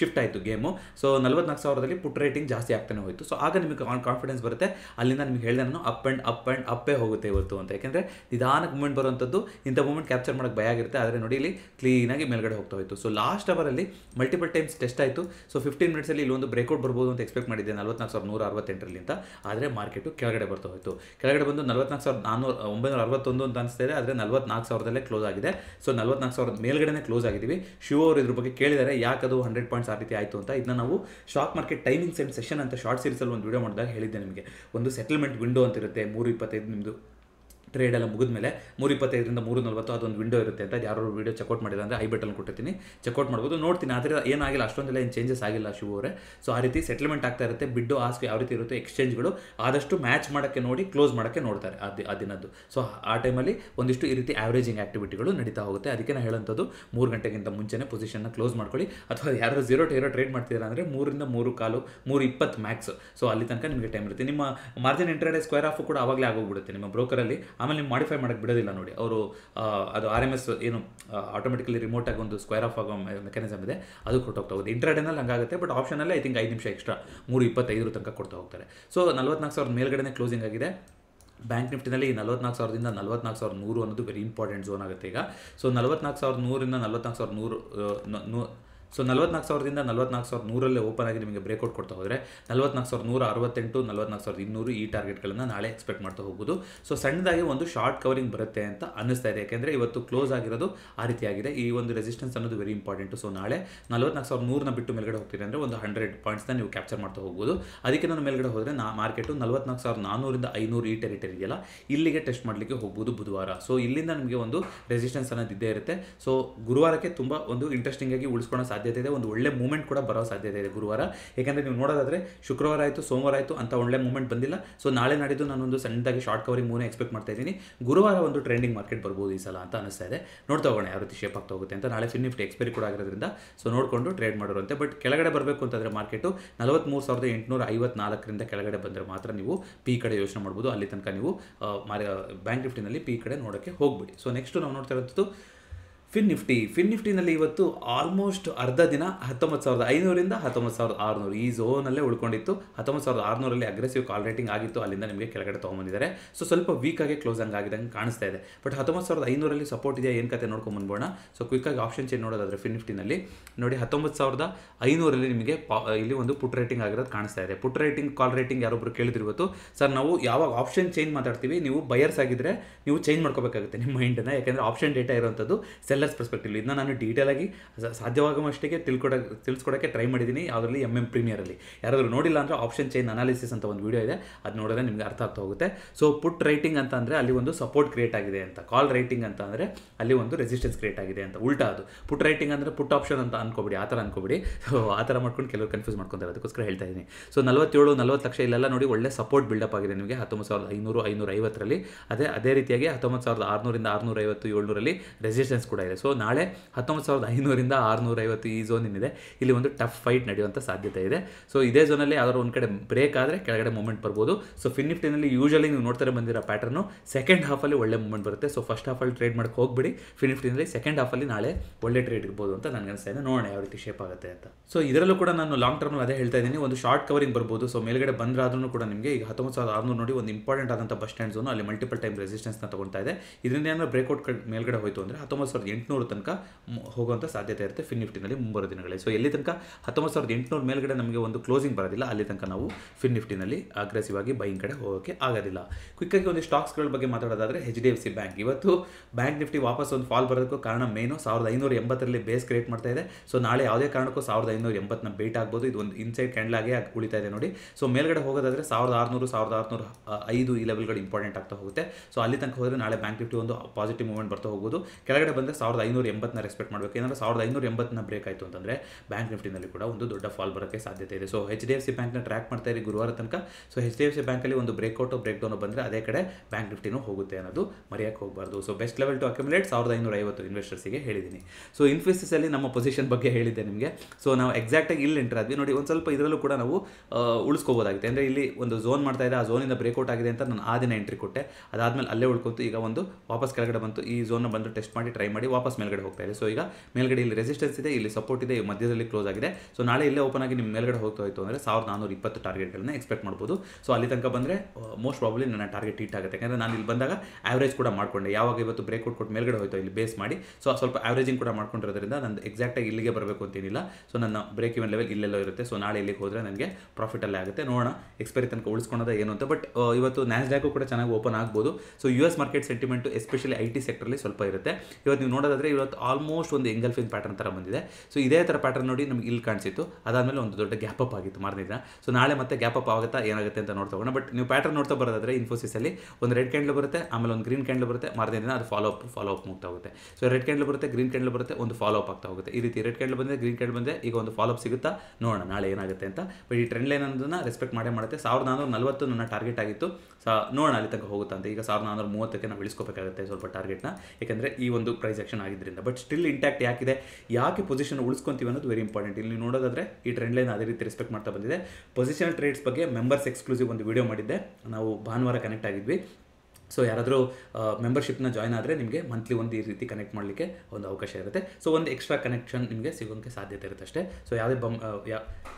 ಶಿಫ್ಟ್ ಆಯಿತು ಗೇಮು ಸೊ ನಲ್ವತ್ನಾಲ್ಕು ಸಾವಿರದಲ್ಲಿ ಪುಟ್ ರೇಟಿಂಗ್ ಜಾಸ್ತಿ ಆಗ್ತಾನೆ ಹೋಯಿತು ಸೊ ಆಗ ನಿಮಗೆ ಕಾನ್ಫಿಡೆನ್ಸ್ ಬರುತ್ತೆ ಅಲ್ಲಿಂದ ನಿಮಗೆ ಹೇಳಿದೆ ನಾನು ಅಪ್ ಆ್ಯಂಡ್ ಅಪ್ ಆ್ಯಂಡ್ ಅಪ್ಪೇ ಹೋಗುತ್ತೆ ಇವತ್ತು ಅಂತ ಯಾಕೆಂದರೆ ಯಾಕೆಂದರೆ ನಿಧಾನಕ್ಕೆ ಮೂಮೆಂಟ್ ಬರುವಂಥದ್ದು ಇಂಥ ಮೂಮೆಂಟ್ ಕ್ಯಾಪ್ಚರ್ ಮಾಡೋಕೆ ಭಯ ಆಗಿರುತ್ತೆ ಆದರೆ ನೋಡಿ ಇಲ್ಲಿ ಕ್ಲೀನಾಗಿ ಮೇಲ್ಗಡೆ ಹೋಗ್ತಾ ಹೋಯಿತು ಸೊ ಲಾಸ್ಟ್ ಅವರಲ್ಲಿ ಮಲ್ಟಿಪಲ್ ಟೈಮ್ಸ್ ಟೆಸ್ಟ್ ಆಯಿತು ಸೊ ಫಿಫ್ಟೀನ್ ಮಿನಿಟ್ಸಲ್ಲಿ ಇಲ್ಲೊಂದು ಬ್ರೇಕೌಟ್ ಬರ್ಬೋದು ಅಂತ ಎಕ್ಸ್ಪೆಕ್ಟ್ ಮಾಡಿದ್ದೆ ನಲ್ವತ್ನಾಲ್ಕು ಸಾವಿರದ ನೂರ ಅರವತ್ತೆಂಟರಲ್ಲಿಂತ ಆದರೆ ಮಾರ್ಕೆಟು ಕೆಳಗಡೆ ಬರ್ತಾ ಹೋಯಿತು ಕೆಳಗಡೆ ಬಂದು ನಲ್ವತ್ನಾಲ್ಕು ಸಾವಿರದ ನಾನ್ನೂರ ಒಂಬೈನೂರ ಅರವತ್ತೊಂದು ಅಂತ ಅನಿಸ್ತಾ ಇದೆ ಆದರೆ ನಲ್ವತ್ನಾಲ್ಕು ಸಾವಿರದಲ್ಲೇ ಕ್ಲೋಸ್ ಆಗಿದೆ ಸೊ ನಲ್ವತ್ನಾಲ್ಕು ಸಾವಿರದ ಮೇಲ್ಗಡೆನೇ ಕ್ಲೋಸ್ ಆಗಿದ್ದೀವಿ ಶಿವ ಅವರು ಇದ್ರ ಬಗ್ಗೆ ಕೇಳಿದ್ದಾರೆ ಅದು ಹಂಡ್ರೆಡ್ ಪಾಯಿಂಟ್ಸ್ ಆ ರೀತಿ ಆಯಿತು ಅಂತ ಇದನ್ನ ನಾವು stock market timings and session ಅಂತ ಶಾರ್ಟ್ ಸೀರೀಸಲ್ಲಿ ಒಂದು ವಿಡಿಯೋ ಮಾಡಿದಾಗ ಹೇಳಿದ್ದೆ ನಿಮಗೆ ಒಂದು ಸೆಟಲ್ಮೆಂಟ್ ವಿಂಡೋ ಅಂತ ಇರುತ್ತೆ ಮೂರು ಇಪ್ಪತ್ತೈದು ನಿಮ್ಮದು ಟ್ರೇಡ್ ಎಲ್ಲ ಮುಗಿದ ಮೇಲೆ ಮೂರು ಇಪ್ಪತ್ತೈದರಿಂದ ಮೂರು ನಲ್ವತ್ತು ಅದೊಂದು ವಿಂಡೋ ಇರುತ್ತೆ ಅಂತ ಯಾರು ವೀಡಿಯೋ ಚೆಕ್ಔಟ್ ಮಾಡಿದ್ರೆ ಅಂದರೆ ಐ ಬಟನ್ ಕೊಟ್ಟಿರ್ತೀನಿ ಚೆಕ್ಔಟ್ ಮಾಡ್ಬೋದು ನೋಡ್ತೀನಿ ಆದರೆ ಏನಾಗಿಲ್ಲ ಅಷ್ಟೊಂದೆಲ್ಲ ಏನು ಚೇಂಜಸ್ ಆಗಿಲ್ಲ ಶಿವ ಅವರೇ ಸೊ ಆ ರೀತಿ ಸೆಟಲ್ಮೆಂಟ್ ಆಗ್ತಾ ಇರುತ್ತೆ ಬಿಡ್ಡು ಆಸ್ಕ್ ಯಾವ ರೀತಿ ಇರುತ್ತೆ ಎಕ್ಸ್ಚೇಂಜ್ಗಳು ಆದಷ್ಟು ಮ್ಯಾಚ್ ಮಾಡೋಕ್ಕೆ ನೋಡಿ ಕ್ಲೋಸ್ ಮಾಡೋಕ್ಕೆ ನೋಡ್ತಾರೆ ಅದು ಆ ದಿನದ್ದು ಸೊ ಆ ಟೈಮಲ್ಲಿ ಒಂದಿಷ್ಟು ಈ ರೀತಿ ಆವರೇಜಿಂಗ್ ಆ್ಯಕ್ಟಿವಿಟಿಗಳು ನಡೀತಾ ಹೋಗುತ್ತೆ ಅದಕ್ಕೆ ನಾನು ಹೇಳೋಂಥದ್ದು ಮೂರು ಗಂಟೆಗಿಂತ ಮುಂಚೆನೇ ಪೊಸಿಷನ್ನ ಕ್ಲೋಸ್ ಮಾಡ್ಕೊಳ್ಳಿ ಅಥವಾ ಯಾರು ಝೀರೋ ಟು ಇರೋ ಟ್ರೇಡ್ ಮಾಡ್ತೀರಾ ಅಂದರೆ ಮೂರಿಂದ ಮೂರು ಕಾಲು ಮೂರು ಇಪ್ಪತ್ತು ಮ್ಯಾಕ್ಸ್ ಸೊ ಅಲ್ಲಿ ತನಕ ನಿಮಗೆ ಟೈಮ್ ಇರುತ್ತೆ ನಿಮ್ಮ ಮಾರ್ಜಿನ್ ಇಂಟ್ರಡೇ ಸ್ಕ್ವೇರ್ ಆಫು ಕೂಡ ಆವಾಗಲೇ ಆಗೋಗ್ಬಿಡುತ್ತೆ ನಿಮ್ಮ ಬ್ರೋಕರಲ್ಲಿ ಆಮೇಲೆ ನೀವು ಮಾಡಿಫೈ ಮಾಡೋಕ್ಕೆ ಬಿಡೋದಿಲ್ಲ ನೋಡಿ ಅವರು ಅದು ಆರ್ ಎಮ್ ಎಸ್ ಏನು ಆಟೋಮೆಟಿಕಲಿ ರಿಮೋಟಾಗಿ ಒಂದು ಸ್ಕ್ವೇರ್ ಆಫ್ ಆಗೋ ಮೆಕಾನಿಸಮ್ ಇದೆ ಅದು ಕೊಟ್ಟು ಹೋಗ್ತಾ ಹೋಗುತ್ತೆ ಇಂಟ್ರಾಡೇನಲ್ಲಿ ಹಂಗಾಗುತ್ತೆ ಬಟ್ ಆಪ್ಷನಲ್ಲೇ ಐ ತಿಂಕ್ ಐದು ನಿಮಿಷ ಎಕ್ಸ್ಟ್ರಾ ಮೂರು ಇಪ್ಪತ್ತೈದು ತನಕ ಕೊಡ್ತಾ ಹೋಗ್ತಾರೆ ಸೊ ನಲ್ವತ್ನಾಲ್ಕು ಸಾವಿರದ ಮೇಲ್ಗಡೆ ಕ್ಲೋಸಿಂಗ್ ಆಗಿದೆ ಬ್ಯಾಂಕ್ ನಿಫ್ಟಿನಲ್ಲಿ ನಲವತ್ನಾಲ್ಕು ಸಾವಿರದಿಂದ ನಲವತ್ನಾಲ್ಕು ಸಾವಿರದ ನೂರು ಅನ್ನೋದು ವೆರಿ ಇಂಪಾರ್ಟೆಂಟ್ ಝೋನ್ ಆಗುತ್ತೆ ಈಗ ಸೊ ನಲವತ್ನಾಲ್ಕು ಸಾವಿರದ ನೂರಿಂದ ನಲ್ವತ್ನಾಲ್ಕು ಸಾವಿರದ ನೂರು ಸೊ ನಲ್ವತ್ನಾಲ್ಕು ಸಾವಿರದಿಂದ ನಲ್ವತ್ನಾಲ್ಕು ಸಾವಿರದ ನೂರಲ್ಲೇ ಓಪನ್ ಆಗಿ ನಿಮಗೆ ಬ್ರೇಕ್ಔಟ್ ಕೊಡ್ತಾ ಹೋದರೆ ನಲ್ವತ್ನಾಲ್ಕು ಸಾವಿರದ ನೂರ ಅರವತ್ತೆಂಟು ನಲ್ವತ್ನಾಲ್ಕು ಸಾವಿರದ ಇನ್ನೂರು ಈ ಟಾರ್ಗೆಟ್ಗಳನ್ನು ನಾಳೆ ಎಕ್ಸ್ಪೆಕ್ಟ್ ಮಾಡ್ತಾ ಹೋಗ್ಬೋದು ಸೊ ಸಣ್ಣದಾಗಿ ಒಂದು ಶಾರ್ಟ್ ಕವರಿಂಗ್ ಬರುತ್ತೆ ಅಂತ ಅನ್ನಿಸ್ತಾ ಇದೆ ಯಾಕೆಂದರೆ ಇವತ್ತು ಕ್ಲೋಸ್ ಆಗಿರೋದು ಆ ರೀತಿಯಾಗಿದೆ ಈ ಒಂದು ರೆಸಿಸ್ಟೆನ್ಸ್ ಅನ್ನೋದು ವೆರಿ ಇಂಪಾರ್ಟೆಂಟು ಸೊ ನಾಳೆ ನಲ್ವತ್ನಾಲ್ಕು ಸಾವಿರದ ನೂರನ್ನ ಬಿಟ್ಟು ಮೇಲ್ಗಡೆ ಹೋಗ್ತೀರಿ ಅಂದರೆ ಒಂದು ಹಂಡ್ರೆಡ್ ಪಾಯಿಂಟ್ಸ್ನ ನೀವು ಕ್ಯಾಪ್ಚರ್ ಮಾಡ್ತಾ ಹೋಗ್ಬೋದು ಅದಕ್ಕೆ ನಾನು ಮೇಲ್ಗಡೆ ಹೋದರೆ ನಾ ಮಾರ್ಕೆಟು ನಲ್ವತ್ನಾಲ್ಕು ಸಾವಿರದ ನಾನ್ನೂರಿಂದ ಐನೂರು ಈ ಟೆರಿಟರಿ ಇದೆಯಲ್ಲ ಇಲ್ಲಿಗೆ ಟೆಸ್ಟ್ ಮಾಡಲಿಕ್ಕೆ ಹೋಗ್ಬೋದು ಬುಧವಾರ ಸೊ ಇಲ್ಲಿಂದ ನಿಮಗೆ ಒಂದು ರೆಸಿಸ್ಟೆನ್ಸ್ ಅನ್ನೋದು ಇದ್ದೇ ಇರುತ್ತೆ ಸೊ ಗುರುವಾರಕ್ಕೆ ತುಂಬ ಒಂದು ಇಂಟ್ರೆಸ್ಟಿಂಗ್ ಆಗಿ ಉಳಿಸ್ಕೊಳ್ಳೋ ಸಾಧ್ಯ ಸಾಧ್ಯತೆ ಇದೆ ಒಂದು ಒಳ್ಳೆ ಮೂಮೆಂಟ್ ಕೂಡ ಬರೋ ಸಾಧ್ಯತೆ ಇದೆ ಗುರುವಾರ ಏಕೆಂದರೆ ನೀವು ನೋಡೋದಾದರೆ ಶುಕ್ರವಾರ ಆಯಿತು ಸೋಮವಾರ ಆಯಿತು ಅಂತ ಒಳ್ಳೆ ಮೂಮೆಂಟ್ ಬಂದಿಲ್ಲ ಸೊ ನಾಳೆ ನಾಡಿದ್ದು ಒಂದು ಸಣ್ಣದಾಗಿ ಶಾರ್ಟ್ ಕವರಿಂಗ್ ಮೂರೇ ಎಕ್ಸ್ಪೆಕ್ಟ್ ಮಾಡ್ತಾ ಇದ್ದೀನಿ ಗುರುವಾರ ಒಂದು ಟ್ರೆಂಡಿಂಗ್ ಮಾರ್ಕೆಟ್ ಬರ್ಬೋದು ಈ ಸಲ ಅಂತ ಅನಿಸ್ತಾ ಇದೆ ನೋಡ್ತಾ ಹೋಗೋಣ ಯಾವ ರೀತಿ ಶೇಪ್ ಆಗ್ತಾ ಹೋಗುತ್ತೆ ಅಂತ ನಾಳೆ ಫಿನ್ ನಿಫ್ಟಿ ಎಕ್ಸ್ಪೈರಿ ಕೂಡ ಆಗಿರೋದ್ರಿಂದ ಸೊ ನೋಡಿಕೊಂಡು ಟ್ರೇಡ್ ಮಾಡೋರಂತೆ ಬಟ್ ಕೆಳಗಡೆ ಬರಬೇಕು ಅಂತಂದರೆ ಮಾರ್ಕೆಟು ನಲವತ್ತ್ಮೂರು ಸಾವಿರದ ಎಂಟುನೂರ ಐವತ್ನಾಲ್ಕರಿಂದ ಕೆಳಗಡೆ ಬಂದರೆ ಮಾತ್ರ ನೀವು ಪಿ ಕಡೆ ಯೋಚನೆ ಮಾಡ್ಬೋದು ಅಲ್ಲಿ ತನಕ ನೀವು ಬ್ಯಾಂಕ್ ನಿಫ್ಟಿನಲ್ಲಿ ಪಿ ಕಡೆ ನೋಡೋಕ್ಕೆ ಹೋಗ್ಬಿಡಿ ಸೊ ನೆಕ್ಸ್ಟ್ ನಾವು ನೋಡ್ತಾ ಇರೋದು ಫಿನ್ ನಿಫ್ಟಿ ಫಿನ್ ನಿಫ್ಟಿನಲ್ಲಿ ಇವತ್ತು ಆಲ್ಮೋಸ್ಟ್ ಅರ್ಧ ದಿನ ಹತ್ತೊಂಬತ್ತು ಸಾವಿರದ ಐನೂರಿಂದ ಹತ್ತೊಂಬತ್ತು ಸಾವಿರದ ಆರುನೂರು ಈ ಝೋನಲ್ಲೇ ಉಳ್ಕೊಂಡಿತ್ತು ಹತ್ತೊಂಬತ್ತು ಸಾವಿರದ ಆರುನೂರಲ್ಲಿ ಅಗ್ರೆಸಿವ್ ಕಾಲ್ ರೇಟಿಂಗ್ ಆಗಿತ್ತು ಅಲ್ಲಿಂದ ನಿಮಗೆ ಕೆಳಗಡೆ ತೊಗೊಂಬಂದಿದ್ದಾರೆ ಸೊ ಸ್ವಲ್ಪ ವೀಕಾಗಿ ಕ್ಲೋಸ್ ಹಂಗೆ ಆಗಿದಂಗೆ ಕಾಣಿಸ್ತಾ ಇದೆ ಬಟ್ ಹತ್ತೊಂಬತ್ತು ಸಾವಿರದ ಐನೂರಲ್ಲಿ ಸಪೋರ್ಟ್ ಇದೆಯಾ ಏನು ಕತೆ ನೋಡ್ಕೊಂಬಂದ್ಬೋಣ ಸೊ ಆಗಿ ಆಪ್ಷನ್ ಚೇಂಜ್ ನೋಡೋದಾದ್ರೆ ಫಿನ್ ನಿಫ್ಟಿನಲ್ಲಿ ನೋಡಿ ಹತ್ತೊಂಬತ್ತು ಸಾವಿರದ ಐನೂರಲ್ಲಿ ನಿಮಗೆ ಪಾ ಇಲ್ಲಿ ಒಂದು ಪುಟ್ ರೇಟಿಂಗ್ ಆಗಿರೋದು ಕಾಣಿಸ್ತಾ ಇದೆ ಪುಟ್ ರೇಟಿಂಗ್ ಕಾಲ್ ರೇಟಿಂಗ್ ಯಾರೊಬ್ಬರು ಕೇಳಿದಿರ್ಬೋದು ಸರ್ ನಾವು ಯಾವಾಗ ಆಪ್ಷನ್ ಚೇಂಜ್ ಮಾತಾಡ್ತೀವಿ ನೀವು ಬಯರ್ಸ್ ಆಗಿದ್ರೆ ನೀವು ಚೇಂಜ್ ಮಾಡ್ಕೋಬೇಕಾಗುತ್ತೆ ನಿಮ್ಮ ಮೈಂಡನ್ನು ಯಾಕೆಂದರೆ ಆಪ್ಷನ್ ಡೇಟಾ ಇರೋಂಥದ್ದು ಸೆಲ್ ಎಸ್ ಪರ್ಸ್ಪೆಕ್ಟಿವ್ ಇದನ್ನ ನಾನು ಡೀಟೇಲ್ ಆಗಿ ಸಾಧ್ಯವಾಗುವಷ್ಟೇ ತಿಳ್ಕೊಡಕ್ಕೆ ತಿಳಿಸ್ಕೊಡೋಕ್ಕೆ ಟ್ರೈ ಮಾಡಿದ್ದೀನಿ ಅದರಲ್ಲಿ ಎಮ್ ಎಮ್ ಪ್ರೀಮಿಯರಲ್ಲಿ ಯಾರಾದರೂ ನೋಡಿಲ್ಲ ಅಂದರೆ ಆಪ್ಷನ್ ಚೈನ್ ಅನಾಲಿಸಿಸ್ ಅಂತ ಒಂದು ವೀಡಿಯೋ ಇದೆ ಅದು ನೋಡಿದ್ರೆ ನಿಮಗೆ ಅರ್ಥ ಆಗ್ತಾ ಹೋಗುತ್ತೆ ಸೊ ಪುಟ್ ರೈಟಿಂಗ್ ಅಂತ ಅಂದರೆ ಅಲ್ಲಿ ಒಂದು ಸಪೋರ್ಟ್ ಕ್ರಿಯೇಟ್ ಆಗಿದೆ ಅಂತ ಕಾಲ್ ರೈಟಿಂಗ್ ಅಂತ ಅಂದರೆ ಅಲ್ಲಿ ಒಂದು ರೆಸಿಸ್ಟೆನ್ಸ್ ಕ್ರಿಯೇಟ್ ಆಗಿದೆ ಅಂತ ಉಲ್ಟಾ ಅದು ಪುಟ್ ರೈಟಿಂಗ್ ಅಂದರೆ ಪುಟ್ ಆಪ್ಷನ್ ಅಂತ ಅನ್ಕೊಬಿಡಿ ಆ ಥರ ಅನ್ಕೊಬಿಡಿ ಸೊ ಆ ಥರ ಮಾಡ್ಕೊಂಡು ಕೆಲವರು ಕನ್ಫ್ಯೂಸ್ ಮಾಡ್ಕೊತಾರೆ ಅದಕ್ಕೋಸ್ಕರ ಹೇಳ್ತಾ ಇದ್ದೀನಿ ಸೊ ನಲವತ್ತೇಳು ನಲವತ್ತು ಲಕ್ಷ ಇಲ್ಲೆಲ್ಲ ನೋಡಿ ಒಳ್ಳೆ ಸಪೋರ್ಟ್ ಬಿಲ್ಡಪ್ ಆಗಿದೆ ನಿಮಗೆ ಹತ್ತೊಂಬತ್ತು ಸಾವಿರದ ಐನೂರು ಐನೂರ ಐವತ್ತರಲ್ಲಿ ಅದೇ ಅದೇ ರೀತಿಯಾಗಿ ಹತ್ತೊಂಬತ್ತು ಸಾವಿರದ ಆರುನೂರಿಂದ ಐವತ್ತು ಏಳ್ನೂರಲ್ಲಿ ರೆಸಿಸ್ಟೆನ್ಸ್ ಕೂಡ ಇದೆ ಇದೆ ಸೊ ನಾಳೆ ಹತ್ತೊಂಬತ್ತು ಸಾವಿರದ ಐನೂರಿಂದ ಆರುನೂರೈವತ್ತು ಈ ಏನಿದೆ ಇಲ್ಲಿ ಒಂದು ಟಫ್ ಫೈಟ್ ನಡೆಯುವಂಥ ಸಾಧ್ಯತೆ ಇದೆ ಸೊ ಇದೇ ಝೋನಲ್ಲಿ ಯಾವ್ದಾದ್ರು ಒಂದು ಕಡೆ ಬ್ರೇಕ್ ಆದರೆ ಕೆಳಗಡೆ ಮೂಮೆಂಟ್ ಬರ್ಬೋದು ಸೊ ಫಿನ್ ನಿಫ್ಟಿನಲ್ಲಿ ಯೂಶಲಿ ನೀವು ನೋಡ್ತಾರೆ ಬಂದಿರೋ ಪ್ಯಾಟರ್ನು ಸೆಕೆಂಡ್ ಹಾಫಲ್ಲಿ ಒಳ್ಳೆ ಮೂಮೆಂಟ್ ಬರುತ್ತೆ ಸೊ ಫಸ್ಟ್ ಹಾಫಲ್ಲಿ ಟ್ರೇಡ್ ಮಾಡಕ್ಕೆ ಹೋಗ್ಬಿಡಿ ಫಿನ್ ನಿಫ್ಟಿನಲ್ಲಿ ಸೆಕೆಂಡ್ ಹಾಫಲ್ಲಿ ನಾಳೆ ಒಳ್ಳೆ ಟ್ರೇಡ್ ಇರ್ಬೋದು ಅಂತ ನನಗೆ ಅನಿಸ್ತಾ ಇದೆ ನೋಡೋಣ ಯಾವ ರೀತಿ ಶೇಪ್ ಆಗುತ್ತೆ ಅಂತ ಸೊ ಇದರಲ್ಲೂ ಕೂಡ ನಾನು ಲಾಂಗ್ ಟರ್ಮಲ್ಲಿ ಅದೇ ಹೇಳ್ತಾ ಇದ್ದೀನಿ ಒಂದು ಶಾರ್ಟ್ ಕವರಿಂಗ್ ಬರ್ಬೋದು ಸೊ ಮೇಲ್ಗಡೆ ಬಂದ್ರಾದ್ರೂ ಕೂಡ ನಿಮಗೆ ಈಗ ಹತ್ತೊಂಬತ್ತು ಸಾವಿರದ ಆರುನೂರು ನೋಡಿ ಒಂದು ಇಂಪಾರ್ಟೆಂಟ್ ಆದಂಥ ಬಸ್ ಸ್ಟ್ಯಾಂಡ್ ಝೋನು ಅಲ್ಲಿ ಮಲ್ಟಿಪಲ್ ಟೈಮ್ ರೆಸಿಸ್ಟೆನ್ಸ್ನ ತಗೊಳ್ತಾ ಇದೆ ಇದರಿಂದ ಏನಾದ್ರೂ ಬ್ರೇಕ್ಔಟ್ ಮೇಲ್ಗಡೆ ಹೋಯಿತು ಅಂದರೆ ಹತ್ತೊಂಬತ್ತು ಸಾವಿರದ ಎಂಟುನೂರು ತನಕ ಹೋಗುವಂಥ ಸಾಧ್ಯತೆ ಇರುತ್ತೆ ಫಿನ್ ನಿಫ್ಟಿನಲ್ಲಿ ಮುಂಬರುವ ದಿನಗಳಲ್ಲಿ ಸೊ ಎಲ್ಲಿ ತನಕ ಹತ್ತೊಂಬತ್ತು ಸಾವಿರದ ಎಂಟುನೂರು ಮೇಲ್ಗಡೆ ನಮಗೆ ಒಂದು ಕ್ಲೋಸಿಂಗ್ ಬರೋದಿಲ್ಲ ಅಲ್ಲಿ ತನಕ ನಾವು ಫಿನ್ ನಿಫ್ಟಿನಲ್ಲಿ ಅಗ್ರೆಸಿವ್ ಆಗಿ ಬೈಯಿಂಗ್ ಕಡೆ ಹೋಗೋಕ್ಕೆ ಆಗೋದಿಲ್ಲ ಕ್ವಿಕ್ ಆಗಿ ಒಂದು ಸ್ಟಾಕ್ಸ್ಗಳ ಬಗ್ಗೆ ಮಾತಾಡೋದಾದ್ರೆ H D F C bank ಇವತ್ತು ಬ್ಯಾಂಕ್ ನಿಫ್ಟಿ ವಾಪಸ್ ಒಂದು ಫಾಲ್ ಬರೋದಕ್ಕೂ ಕಾರಣ ಮೇನು ಸಾವಿರದ ಐನೂರ ಎಂಬತ್ತರಲ್ಲಿ ಬೇಸ್ ಕ್ರಿಯೇಟ್ ಮಾಡ್ತಾ ಇದೆ ಸೊ ನಾಳೆ ಯಾವುದೇ ಕಾರಣಕ್ಕೂ ಸಾವಿರದ ಐನೂರ ಎಂಬತ್ತನ ಬೇಟ್ ಆಗ್ಬೋದು ಇದು ಒಂದು ಇನ್ಸೈಡ್ ಆಗಿ ಉಳಿತಾ ಇದೆ ನೋಡಿ ಸೊ ಮೇಲ್ಗಡೆ ಹೋಗೋದಾದ್ರೆ ಸಾವಿರದ ಆರುನೂರು ಸಾವಿರದ ಆರುನೂರು ಐದು ಈ ಲೆವೆಲ್ಗಳು ಇಂಪಾರ್ಟೆಂಟ್ ಆಗ್ತಾ ಹೋಗುತ್ತೆ ಸೊ ಅಲ್ಲಿ ತನಕ ಹೋದರೆ ನಾಳೆ ಬ್ಯಾಂಕ್ ನಿಫ್ಟಿ ಒಂದು ಪಾಸಿಟಿವ್ ಮೂವ್ಮೆಂಟ್ ಬರ್ತಾ ಹೋಗಬಹುದು ಕೆಳಗಡೆ ಬಂದರೆ ಸಾವಿರದ ಸಾವಿರದ ಐನೂರ ಎಂಬತ್ತನ್ನ ರೆಸ್ಪೆಕ್ಟ್ ಮಾಡಬೇಕು ಏನಾದ್ರೆ ಸಾವಿರದ ಐನೂರ ಎಂಬತ್ತನ್ನ ಬ್ರೇಕ್ ಆಯಿತು ಅಂತಂದರೆ ಬ್ಯಾಂಕ್ ನಿಫ್ಟಿನಲ್ಲಿ ಕೂಡ ಒಂದು ದೊಡ್ಡ ಫಾಲ್ ಬರೋಕ್ಕೆ ಸಾಧ್ಯತೆ ಇದೆ so H D F C ಬ್ಯಾಂಕ್ನ ಟ್ರ್ಯಾಕ್ ಮಾಡ್ತಾ ಇರಿ ಗುರುವಾರ ತನಕ so H D F C ಬ್ಯಾಂಕಲ್ಲಿ ಒಂದು ಬ್ರೇಕ್ಔಟು ಬ್ರೇಕ್ ಡೌನ್ ಬಂದರೆ ಅದೇ ಕಡೆ ಬ್ಯಾಂಕ್ ನಿಫ್ಟಿನೂ ಹೋಗುತ್ತೆ ಅನ್ನೋದು ಮರೆಯಕ್ಕೆ ಹೋಗಬಾರ್ದು so best level to accumulate ಸಾವಿರದ ಐನೂರ ಐವತ್ತು ಇನ್ವೆಸ್ಟರ್ಸಿಗೆ ಹೇಳಿದ್ದೀನಿ ಸೊ ಇನ್ಫೋಸಿಸಲ್ಲಿ ನಮ್ಮ ಪೊಸಿಷನ್ ಬಗ್ಗೆ ಹೇಳಿದ್ದೆ ನಿಮಗೆ ಸೊ ನಾವು ಎಕ್ಸಾಕ್ಟಾಗಿ ಇಲ್ಲಿ ಎಂಟರ್ ಆದ್ವಿ ನೋಡಿ ಒಂದು ಸ್ವಲ್ಪ ಇದರಲ್ಲೂ ಕೂಡ ನಾವು ಉಳಿಸ್ಕೋಬೋದಾಗಿದೆ ಅಂದರೆ ಇಲ್ಲಿ ಒಂದು ಝೋನ್ ಮಾಡ್ತಾ ಇದೆ ಆ ಝೋನಿಂದ ಬ್ರೇಕ್ಔಟ್ ಆಗಿದೆ ಅಂತ ನಾನು ಆ ದಿನ ಎಂಟ್ರಿ ಕೊಟ್ಟೆ ಅದಾದಮೇಲೆ ಅಲ್ಲೇ ಉಳ್ಕೊತು ಈಗ ಒಂದು ವಾಪಸ್ ಕೆಳಗಡೆ ಬಂತು ಈ ಝೋನ್ನ ಬಂದು ಟೆಸ್ಟ್ ಮಾಡಿ ಟ್ರೈ ಮಾಡಿ ವಾಪಸ್ ಮೇಲ್ಗಡೆ ಹೋಗ್ತಾ ಇದೆ ಸೊ ಈಗ ಮೇಲ್ಗಡೆ ಇಲ್ಲಿ ರೆಸಿಸ್ಟೆನ್ಸ್ ಇದೆ ಇಲ್ಲಿ ಸಪೋರ್ಟ್ ಇದೆ ಮಧ್ಯದಲ್ಲಿ ಕ್ಲೋಸ್ ಆಗಿದೆ ಸೊ ನಾಳೆ ಇಲ್ಲೇ ಓಪನ್ ಆಗಿ ನಿಮ್ಮ ಮೇಲ್ಗಡೆ ಹೋಗ್ತಾ ಹೋಯ್ತು ಅಂದರೆ ಸಾವಿರದ ನಾನೂರ ಇಪ್ಪತ್ತು ಟಾರ್ಗೆಟ್ಗಳನ್ನ ಎಕ್ಸ್ಪೆಕ್ಟ್ ಮಾಡ್ಬೋದು ಸೊ ಅಲ್ಲಿ ತನಕ ಬಂದರೆ ಮೋಸ್ಟ್ ಪ್ರಾಬ್ಲಿ ನನ್ನ ಟಾರ್ಗೆಟ್ ಹಿಟ್ ಆಗುತ್ತೆ ಯಾಕಂದರೆ ನಾನು ಇಲ್ಲಿ ಬಂದಾಗ ಆವರೇಜ್ ಕೂಡ ಮಾಡಿಕೊಂಡೆ ಯಾವಾಗ ಇವತ್ತು ಬ್ರೇಕ್ ಔಟ್ ಕೊಟ್ಟು ಮೇಲ್ಗಡೆ ಹೋಯ್ತು ಇಲ್ಲಿ ಬೇಸ್ ಮಾಡಿ ಸೊ ಸ್ವಲ್ಪ ಆವರೇಜಿಂಗ್ ಕೂಡ ಮಾಡ್ಕೊಂಡಿರೋದ್ರಿಂದ ನಂದು ಎಕ್ಸಾಕ್ಟಾಗಿ ಇಲ್ಲಿಗೆ ಬರಬೇಕು ಅಂತೇನಿಲ್ಲ ಸೊ ನನ್ನ ಬ್ರೇಕ್ ಇವನ್ ಲೆವೆಲ್ ಇಲ್ಲೆಲ್ಲೋ ಇರುತ್ತೆ ಸೊ ನಾಳೆ ಇಲ್ಲಿಗೆ ಹೋದರೆ ನನಗೆ ಪ್ರಾಫಿಟಲ್ಲೇ ಆಗುತ್ತೆ ನೋಡೋಣ ಎಕ್ಸ್ಪೈರಿ ತನಕ ಉಳಿಸ್ಕೊಳೋದ ಏನು ಅಂತ ಬಟ್ ಇವತ್ತು ಡ್ಯಾಕು ಕೂಡ ಚೆನ್ನಾಗಿ ಓಪನ್ ಆಗ್ಬೋದು so U S market sentiment especially I T ಸೆಕ್ಟರಲ್ಲಿ ಸ್ವಲ್ಪ ಇರುತ್ತೆ ಇವತ್ತು ನೀವು ನೋಡೋದು ನೋಡೋದಾದ್ರೆ ಇವತ್ತು ಆಲ್ಮೋಸ್ಟ್ ಒಂದು ಎಂಗಲ್ಫಿನ್ ಪ್ಯಾಟರ್ನ್ ತರ ಬಂದಿದೆ ಸೊ ಇದೇ ತರ ಪ್ಯಾಟರ್ನ್ ನೋಡಿ ನಮಗೆ ಇಲ್ಲಿ ಕಾಣಿಸಿತ್ತು ಅದಾದಮೇಲೆ ಒಂದು ದೊಡ್ಡ ಗ್ಯಾಪ್ ಅಪ್ ಆಗಿತ್ತು ಮಾರನೇ ದಿನ ಸೊ ನಾಳೆ ಮತ್ತೆ ಗ್ಯಾಪ್ ಅಪ್ ಆಗುತ್ತಾ ಏನಾಗುತ್ತೆ ಅಂತ ನೋಡ್ತಾ ಹೋಗೋಣ ಬಟ್ ನೀವು ಪ್ಯಾಟರ್ನ್ ನೋಡ್ತಾ ಇನ್ಫೋಸಿಸ್ ಅಲ್ಲಿ ಒಂದು ರೆಡ್ ಕ್ಯಾಂಡ್ಲ್ ಬರುತ್ತೆ ಆಮೇಲೆ ಒಂದು ಗ್ರೀನ್ ಕ್ಯಾಂಡ್ಲ್ ಬರುತ್ತೆ ಮಾರ್ನಿಂದ ಅದು ಫಾಲೋ ಅಪ್ ಫಾಲೋ ಅಪ್ ಮುಗ್ತಾ ಹೋಗುತ್ತೆ ಸೊ ರೆಡ್ ಕ್ಯಾಂಡ್ಲ್ ಬರುತ್ತೆ ಗ್ರೀನ್ ಕ್ಯಾಂಡ್ಲ್ ಬರುತ್ತೆ ಒಂದು ಫಾಲೋ ಅಪ್ ಆಗ್ತಾ ಹೋಗುತ್ತೆ ಈ ರೀತಿ ರೆಡ್ ಕ್ಯಾಂಡ್ಲ್ ಬಂದರೆ ಗ್ರೀನ್ ಕ್ಯಾಂಡ್ ಬಂದರೆ ಈಗ ಒಂದು ಫಾಲೋ ಅಪ್ ಸಿಗುತ್ತಾ ನೋಡೋಣ ನಾಳೆ ಏನಾಗುತ್ತೆ ಅಂತ ಬಟ್ ಈ ಟ್ರೆಂಡ್ ಲೈನ್ ಅನ್ನೋದನ್ನ ರೆಸ್ಪೆಕ್ಟ್ ಮಾಡೇ ಮಾಡುತ್ತೆ ಸಾವಿರದ ನಾನ್ನೂರು ನಲವತ್ತು ನನ್ನ ಟಾರ್ಗೆಟ್ ಆಗಿತ್ತು ಸೊ ನೋಡೋಣ ಅಲ್ಲಿ ತನಕ ಹೋಗುತ್ತಾ ಅಂತ ಈಗ ಸಾವಿರದ ನಾನೂರ ಮೂವತ್ತಕ್ಕೆ ನಾವು ಇಳಿಸ್ಕೋಬೇಕಾಗುತ್ತೆ ಸ್ವಲ್ಪ ಟಾರ್ಗೆಟ್ನ ಯಾಕಂದ್ರೆ ಈ ಒಂದು ಪ್ರೈಸ್ ಕರೆಕ್ಷನ್ ಆಗಿದ್ದರಿಂದ ಬಟ್ ಸ್ಟಿಲ್ ಇಂಟ್ಯಾಕ್ಟ್ ಯಾಕಿದೆ ಯಾಕೆ ಪೊಸಿಷನ್ ಉಳಿಸ್ಕೊಂತೀವಿ ಅನ್ನೋದು ವೆರಿ ಇಂಪಾರ್ಟೆಂಟ್ ಇಲ್ಲಿ ನೋಡೋದಾದರೆ ಈ ಟ್ರೆಂಡ್ ಲೈನ್ ಅದೇ ರೀತಿ ರೆಸ್ಪೆಕ್ಟ್ ಮಾಡ್ತಾ ಬಂದಿದೆ ಪೊಸಿಷನಲ್ ಟ್ರೇಡ್ಸ್ ಬಗ್ಗೆ ಮೆಂಬರ್ಸ್ ಎಕ್ಸ್ಕ್ಲೂಸಿವ್ ಒಂದು ವಿಡಿಯೋ ಮಾಡಿದ್ದೆ ನಾವು ಭಾನುವಾರ ಕನೆಕ್ಟ್ ಆಗಿದ್ವಿ ಸೊ ಯಾರಾದರೂ ಮೆಂಬರ್ಶಿಪ್ನ ಜಾಯ್ನ್ ಆದರೆ ನಿಮಗೆ ಮಂತ್ಲಿ ಒಂದು ಈ ರೀತಿ ಕನೆಕ್ಟ್ ಮಾಡಲಿಕ್ಕೆ ಒಂದು ಅವಕಾಶ ಇರುತ್ತೆ ಸೊ ಒಂದು ಎಕ್ಸ್ಟ್ರಾ ಕನೆಕ್ಷನ್ ನಿಮಗೆ ಸಿಗೋಕ್ಕೆ ಸಾಧ್ಯತೆ ಇರುತ್ತೆ ಅಷ್ಟೇ ಸೊ ಯಾವುದೇ ಬಮ್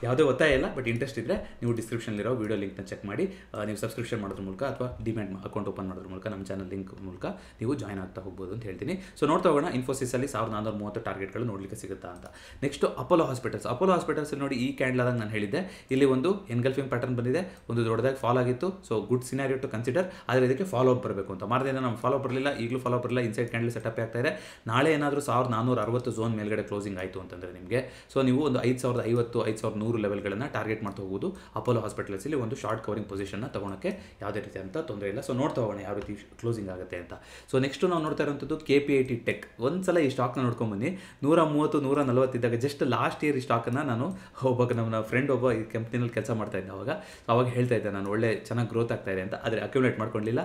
ಯಾವುದೇ ಒತ್ತಾಯ ಇಲ್ಲ ಬಟ್ ಇಂಟ್ರೆಸ್ಟ್ ಇದ್ದರೆ ನೀವು ಡಿಸ್ಕ್ರಿಪ್ಷನ್ಲಿರೋ ವೀಡಿಯೋ ಲಿಂಕ್ನ ಚೆಕ್ ಮಾಡಿ ನೀವು ಸಬ್ಸ್ಕ್ರಿಪ್ಷನ್ ಮಾಡೋದ್ರ ಮೂಲಕ ಅಥವಾ ಡಿಮ್ಯಾಂಡ್ ಅಕೌಂಟ್ ಓಪನ್ ಮಾಡೋದ್ರ ಮೂಲಕ ನಮ್ಮ ಚಾನಲ್ ಲಿಂಕ್ ಮೂಲಕ ನೀವು ಜಾಯ್ನ್ ಆಗ್ತಾ ಹೋಗ್ಬೋದು ಅಂತ ಹೇಳ್ತೀನಿ ಸೊ ನೋಡ್ತಾ ಹೋಗೋಣ ಇನ್ಫೋಸಿಸಲ್ಲಿ ಸಾವಿರದ ನಾನ್ನೂರ ಮೂವತ್ತು ಟಾರ್ಗೆಟ್ಗಳು ನೋಡಲಿಕ್ಕೆ ಸಿಗುತ್ತಾ ಅಂತ next Apollo hospitals Apollo hospitals ನೋಡಿ ಈ ಕ್ಯಾಂಡ್ಲಾದಾಗ ನಾನು ಹೇಳಿದ್ದೆ ಇಲ್ಲಿ ಒಂದು ಎನ್ಗಲ್ಫಿಂಗ್ ಪ್ಯಾಟರ್ನ್ ಬಂದಿದೆ ಒಂದು ದೊಡ್ಡದಾಗಿ ಫಾಲ್ ಆಗಿತ್ತು so good scenario to consider ಆದರೆ ಇದಕ್ಕೆ ಫಾಲೋ ಫಾಲೋಅಪ್ ಬರಬೇಕು ಅಂತ ನಮ್ಮ ಫಾಲೋ ಬರಲಿಲ್ಲ ಈಗಲೂ ಫಾಲೋ ಬರಲಿಲ್ಲ ಇನ್ಸೈಡ್ ಕ್ಯಾಂಡಲ್ ಸೆಟಪ್ ಆಗ್ತಾ ಇದೆ ನಾಳೆ ಏನಾದರೂ ಸಾವಿರದ ನಾನ್ನೂರ ಅರವತ್ತು ಝೋನ್ ಮೇಲ್ಗಡೆ ಕ್ಲೋಸಿಂಗ್ ಆಯಿತು ಅಂತಂದರೆ ನಿಮಗೆ ಸೊ ನೀವು ಒಂದು ಐದು ಸಾವಿರದ ಐವತ್ತು ಐದು ಸಾವಿರದ ನೂರು ಲೆವೆಲ್ಗಳನ್ನು ಟಾರ್ಗೆಟ್ ಮಾಡ್ತಾ ಹೋಗೋದು ಅಪೋಲೋ ಹಾಸ್ಪಿಟಲ್ಸಲ್ಲಿ ಒಂದು ಶಾರ್ಟ್ ಕವರಿಂಗ್ ಪೊಸಿಷನ್ನ ತೊಗೊಳಕ್ಕೆ ಯಾವುದೇ ರೀತಿ ಅಂತ ತೊಂದರೆ ಇಲ್ಲ ಸೊ ನೋಡ್ತಾ ಹೋಗೋಣ ಯಾವ ರೀತಿ ಕ್ಲೋಸಿಂಗ್ ಆಗುತ್ತೆ ಅಂತ ಸೊ ನೆಕ್ಸ್ಟ್ ನಾವು ನೋಡ್ತಾ ಇರೋಂಥದ್ದು K P I T tech ಒಂದು ಸಲ ಈ ಸ್ಟಾಕ್ನ ನೋಡ್ಕೊಂಬನ್ನಿ ನೂರ ಮೂವತ್ತು ನೂರ ನಲವತ್ತಿದ್ದಾಗ ಜಸ್ಟ್ ಲಾಸ್ಟ್ ಇಯರ್ ಈ ಸ್ಟಾಕನ್ನು ನಾನು ಒಬ್ಬ ನಮ್ಮ ಫ್ರೆಂಡ್ ಒಬ್ಬ ಈ ಕಂಪ್ನಿನಲ್ಲಿ ಕೆಲಸ ಮಾಡ್ತಾ ಇದ್ದೆ ಅವಾಗ ಅವಾಗ ಹೇಳ್ತಾ ಇದ್ದೆ ನಾನು ಒಳ್ಳೆ ಚೆನ್ನಾಗಿ ಗ್ರೋತ್ ಆಗ್ತಾ ಇದೆ ಅಂತ ಆದರೆ ಅಕ್ಯುಮುಲೇಟ್ ಮಾಡ್ಕೊಂಡಿಲ್ಲ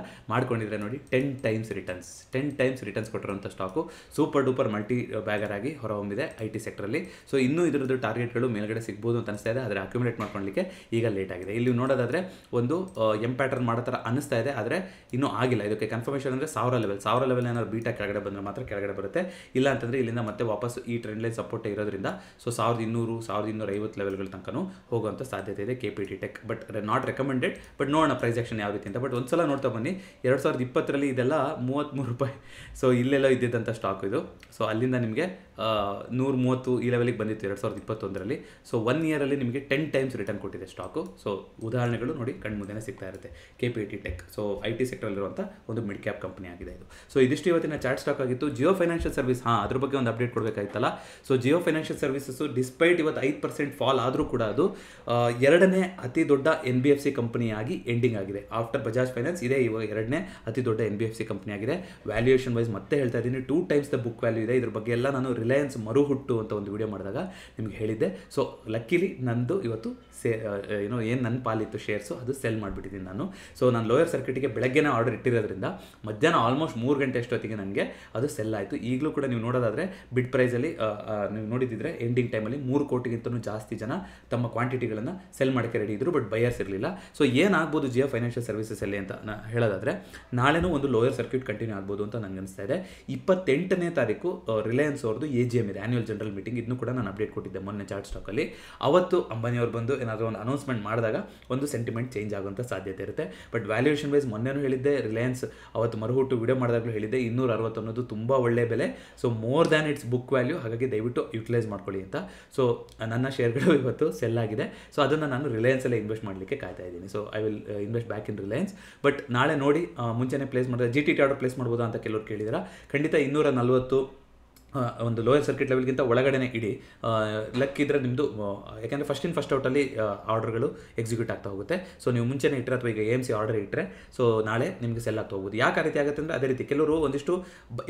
ಮಾಡ್ಕೊಂಡಿದ್ರೆ ನೋಡಿ ten times returns ten times returns ಕೊಟ್ಟಿರುವಂಥ stock super duper multibagger ಆಗಿ ಹೊರಹೊಮ್ಮಿದೆ ಐ ಟಿ ಸೆಕ್ಟರಲ್ಲಿ ಸೊ ಇನ್ನೂ ಇದರದ್ದು ಟಾರ್ಗೆಟ್ಗಳು ಮೇಲ್ಗಡೆ ಸಿಗ್ಬೋದು ಅಂತ ಅನಿಸ್ತಾ ಇದೆ ಆದರೆ ಅಕ್ಯುಮುಲೇಟ್ ಮಾಡ್ಕೊಳ್ಳಿಕ್ಕೆ ಈಗ ಲೇಟ್ ಆಗಿದೆ ಇಲ್ಲಿ ನೋಡೋದಾದರೆ ಒಂದು ಎಂ uh, ಪ್ಯಾಟರ್ನ್ ಮಾಡೋ ಥರ ಅನಿಸ್ತಾ ಇದೆ ಆದರೆ ಇನ್ನೂ ಆಗಿಲ್ಲ ಇದಕ್ಕೆ ಕನ್ಫರ್ಮೇಷನ್ ಅಂದರೆ ಸಾವಿರ ಲೆವೆಲ್ ಸಾವಿರ ಲೆವೆಲ್ ಏನಾದ್ರು ಬೀಟಾ ಕೆಳಗಡೆ ಬಂದರೆ ಮಾತ್ರ ಕೆಳಗಡೆ ಬರುತ್ತೆ ಇಲ್ಲ ಅಂತಂದರೆ ಇಲ್ಲಿಂದ ಮತ್ತೆ ವಾಪಸ್ ಈ ಟ್ರೆಂಡ್ ಲೈನ್ ಸಪೋರ್ಟ್ ಇರೋದ್ರಿಂದ ಸೊ ಸಾವಿರದ ಇನ್ನೂರು ಸಾವಿರದ ಇನ್ನೂರ ಐವತ್ತು ಲೆವೆಲ್ಗಳ ತನಕ ಹೋಗುವಂಥ ಸಾಧ್ಯತೆ ಇದೆ K P T tech but not recommended but ನೋಡೋಣ ಪ್ರೈಸ್ ಆಕ್ಷನ್ ಯಾವ ರೀತಿ ಅಂತ ಬಟ್ ಸಲ ನೋಡ್ತಾ ಬನ್ನಿ ಎರಡು ಎರಡು ಸಾವಿರದ ಇಪ್ಪತ್ತರಲ್ಲಿ ಇದೆಲ್ಲ ಮೂವತ್ತ್ಮೂರು ರೂಪಾಯಿ ಸೊ ಇಲ್ಲೆಲ್ಲ ಇದ್ದಿದ್ದಂಥ ಸ್ಟಾಕ್ ಇದು ಸೊ ಅಲ್ಲಿಂದ ನಿಮಗೆ ನೂರ ಮೂವತ್ತು ಈ ಲೆವೆಲಿಗೆ ಬಂದಿತ್ತು ಎರಡು ಸಾವಿರದ ಇಪ್ಪತ್ತೊಂದರಲ್ಲಿ ಸೊ ಒನ್ ಇಯರಲ್ಲಿ ನಿಮಗೆ ಟೆನ್ ಟೈಮ್ಸ್ ರಿಟರ್ನ್ ಕೊಟ್ಟಿದೆ ಸ್ಟಾಕು ಸೊ ಉದಾಹರಣೆಗಳು ನೋಡಿ ಕಣ್ಮುಂದೆನೇ ಸಿಗ್ತಾ ಇರುತ್ತೆ K P T tech so I T ಸೆಕ್ಟರಲ್ಲಿರುವಂಥ ಒಂದು ಮಿಡ್ ಕ್ಯಾಪ್ ಕಂಪನಿ ಆಗಿದೆ ಇದು ಸೊ ಇದಿಷ್ಟು ಇವತ್ತಿನ ಚಾರ್ಟ್ ಸ್ಟಾಕ್ ಆಗಿತ್ತು ಜಿಯೋ ಫೈನಾನ್ಷಿಯಲ್ ಸರ್ವಿಸ್ ಹಾಂ ಅದ್ರ ಬಗ್ಗೆ ಒಂದು ಅಪ್ಡೇಟ್ ಕೊಡಬೇಕಾಗಿತ್ತಲ್ಲ so Jio financial services despite ಇವತ್ತು ಐದು ಪರ್ಸೆಂಟ್ ಫಾಲ್ ಆದರೂ ಕೂಡ ಅದು ಎರಡನೇ ಅತಿ ದೊಡ್ಡ ಎನ್ ಬಿ ಎಫ್ ಸಿ ಕಂಪನಿಯಾಗಿ ಎಂಡಿಂಗ್ ಆಗಿದೆ ಆಫ್ಟರ್ ಬಜಾಜ್ ಫೈನಾನ್ಸ್ ಇದೇ ಇವಾಗ ಎರಡನೇ ಅತಿ ದೊಡ್ಡ N B F C company ಆಗಿದೆ ವ್ಯಾಲ್ಯೂಯೇಷನ್ ವೈಸ್ ಮತ್ತೆ ಹೇಳ್ತಾ ಇದ್ದೀನಿ two times the book value ಇದೆ ಇದ್ರ ಬಗ್ಗೆ ಎಲ್ಲ ನಾನು ರಿಲಯನ್ಸ್ ಮರುಹುಟ್ಟು ಅಂತ ಒಂದು ವಿಡಿಯೋ ಮಾಡಿದಾಗ ನಿಮ್ಗೆ ಹೇಳಿದ್ದೆ ಸೊ ಲಕ್ಕಿಲಿ ನಂದು ಇವತ್ತು ಸೇ ಏನೋ ಏನು ನನ್ನ ಪಾಲಿತ್ತು ಶೇರ್ಸು ಅದು ಸೆಲ್ ಮಾಡಿಬಿಟ್ಟಿದ್ದೀನಿ ನಾನು ಸೊ ನಾನು ಲೋಯರ್ ಸರ್ಕ್ಯೂಟಿಗೆ ಬೆಳಗ್ಗೆನೇ ಆರ್ಡರ್ ಇಟ್ಟಿರೋದ್ರಿಂದ ಮಧ್ಯಾಹ್ನ ಆಲ್ಮೋಸ್ಟ್ ಮೂರು ಗಂಟೆ ಅಷ್ಟೊತ್ತಿಗೆ ನನಗೆ ಅದು ಸೆಲ್ ಆಯಿತು ಈಗಲೂ ಕೂಡ ನೀವು ನೋಡೋದಾದರೆ ಬಿಡ್ ಪ್ರೈಸಲ್ಲಿ ನೀವು ನೋಡಿದ್ದಿದ್ರೆ ಎಂಡಿಂಗ್ ಟೈಮಲ್ಲಿ ಮೂರು ಕೋಟಿಗಿಂತಲೂ ಜಾಸ್ತಿ ಜನ ತಮ್ಮ ಕ್ವಾಂಟಿಟಿಗಳನ್ನು ಸೆಲ್ ಮಾಡೋಕ್ಕೆ ರೆಡಿ ಇದ್ದರು ಬಟ್ ಬೈಯರ್ಸ್ ಇರಲಿಲ್ಲ ಸೊ ಏನಾಗ್ಬೋದು ಜಿಯೋ ಫೈನಾನ್ಷಿಯಲ್ ಸರ್ವಿಸಸಲ್ಲಿ ಅಂತ ಹೇಳೋದಾದ್ರೆ ಹೇಳೋದಾದರೆ ನಾಳೆನೂ ಒಂದು ಲೋಯರ್ ಸರ್ಕ್ಯೂಟ್ ಕಂಟಿನ್ಯೂ ಆಗ್ಬೋದು ಅಂತ ನನಗೆ ಅನಿಸ್ತಾ ಇದೆ ಇಪ್ಪತ್ತೆಂಟನೇ ತಾರೀಕು ರಿಲಯನ್ಸ್ ಅವ್ರದ್ದು ಎ ಜಿ ಎಮ್ ಇದೆ ಆನ್ಯುವಲ್ ಜನರಲ್ ಮೀಟಿಂಗ್ ಇದನ್ನು ಕೂಡ ನಾನು ಅಪ್ಡೇಟ್ ಕೊಟ್ಟಿದ್ದೆ ಮೊನ್ನೆ ಚಾರ್ಟ್ ಸ್ಟಾಕಲ್ಲಿ ಅವತ್ತು ಅಂಬಾನಿಯವರು ಬಂದು ಏನಾದರೂ ಒಂದು ಅನೌನ್ಸ್ಮೆಂಟ್ ಮಾಡಿದಾಗ ಒಂದು ಸೆಂಟಿಮೆಂಟ್ ಚೇಂಜ್ ಆಗುವಂಥ ಸಾಧ್ಯತೆ ಇರುತ್ತೆ ಬಟ್ ವ್ಯಾಲ್ಯೂಷನ್ ವೈಸ್ ಮೊನ್ನೆನೂ ಹೇಳಿದ್ದೆ ರಿಲಯನ್ಸ್ ಅವತ್ತು ಮರುಹುಟ್ಟು ವಿಡಿಯೋ ಮಾಡಿದಾಗಲೂ ಹೇಳಿದ್ದೆ ಇನ್ನೂರ ಅರವತ್ತು ಅನ್ನೋದು ತುಂಬ ಒಳ್ಳೆ ಬೆಲೆ so more than its book value ಹಾಗಾಗಿ ದಯವಿಟ್ಟು ಯುಟಿಲೈಸ್ ಮಾಡ್ಕೊಳ್ಳಿ ಅಂತ ಸೊ ನನ್ನ ಶೇರ್ಗಳು ಇವತ್ತು ಸೆಲ್ ಆಗಿದೆ ಸೊ ಅದನ್ನು ನಾನು ರಿಲಯನ್ಸಲ್ಲೇ ಇನ್ವೆಸ್ಟ್ ಮಾಡಲಿಕ್ಕೆ ಕಾಯ್ತಾ ಇದ್ದೀನಿ so I will invest back in Reliance but ನಾಳೆ ನೋಡಿ ಮುಂಚೆನೇ ಪ್ಲೇಸ್ ಮಾಡಿದ್ರೆ G T T order place ಮಾಡ್ಬೋದು ಅಂತ ಕೆಲವರು ಕೇಳಿದ್ರೆ ಖಂಡಿತ ಇನ್ನೂರ ನಲವತ್ತು ಒಂದು ಲೋಯರ್ ಸರ್ಕ್ಯೂಟ್ ಲೆವೆಲ್ಗಿಂತ ಒಳಗಡೆನೆ ಇಡಿ ಇದ್ರೆ ನಿಮ್ಮದು ಯಾಕೆಂದರೆ ಫಸ್ಟ್ ಇನ್ ಫಸ್ಟ್ ಔಟಲ್ಲಿ ಆರ್ಡರ್ಗಳು ಎಕ್ಸಿಕ್ಯೂಟ್ ಆಗ್ತಾ ಹೋಗುತ್ತೆ ಸೊ ನೀವು ಮುಂಚೆನೇ ಇಟ್ಟರೆ ಅಥವಾ ಈಗ ಎಮ್ ಸಿ ಆರ್ಡರ್ ಇಟ್ಟರೆ ಸೊ ನಾಳೆ ನಿಮಗೆ ಸೆಲ್ ಆಗ್ತಾ ಹೋಗ್ಬೋದು ಯಾಕೆ ಆ ರೀತಿ ಆಗುತ್ತೆ ಅಂದರೆ ಅದೇ ರೀತಿ ಕೆಲವರು ಒಂದಿಷ್ಟು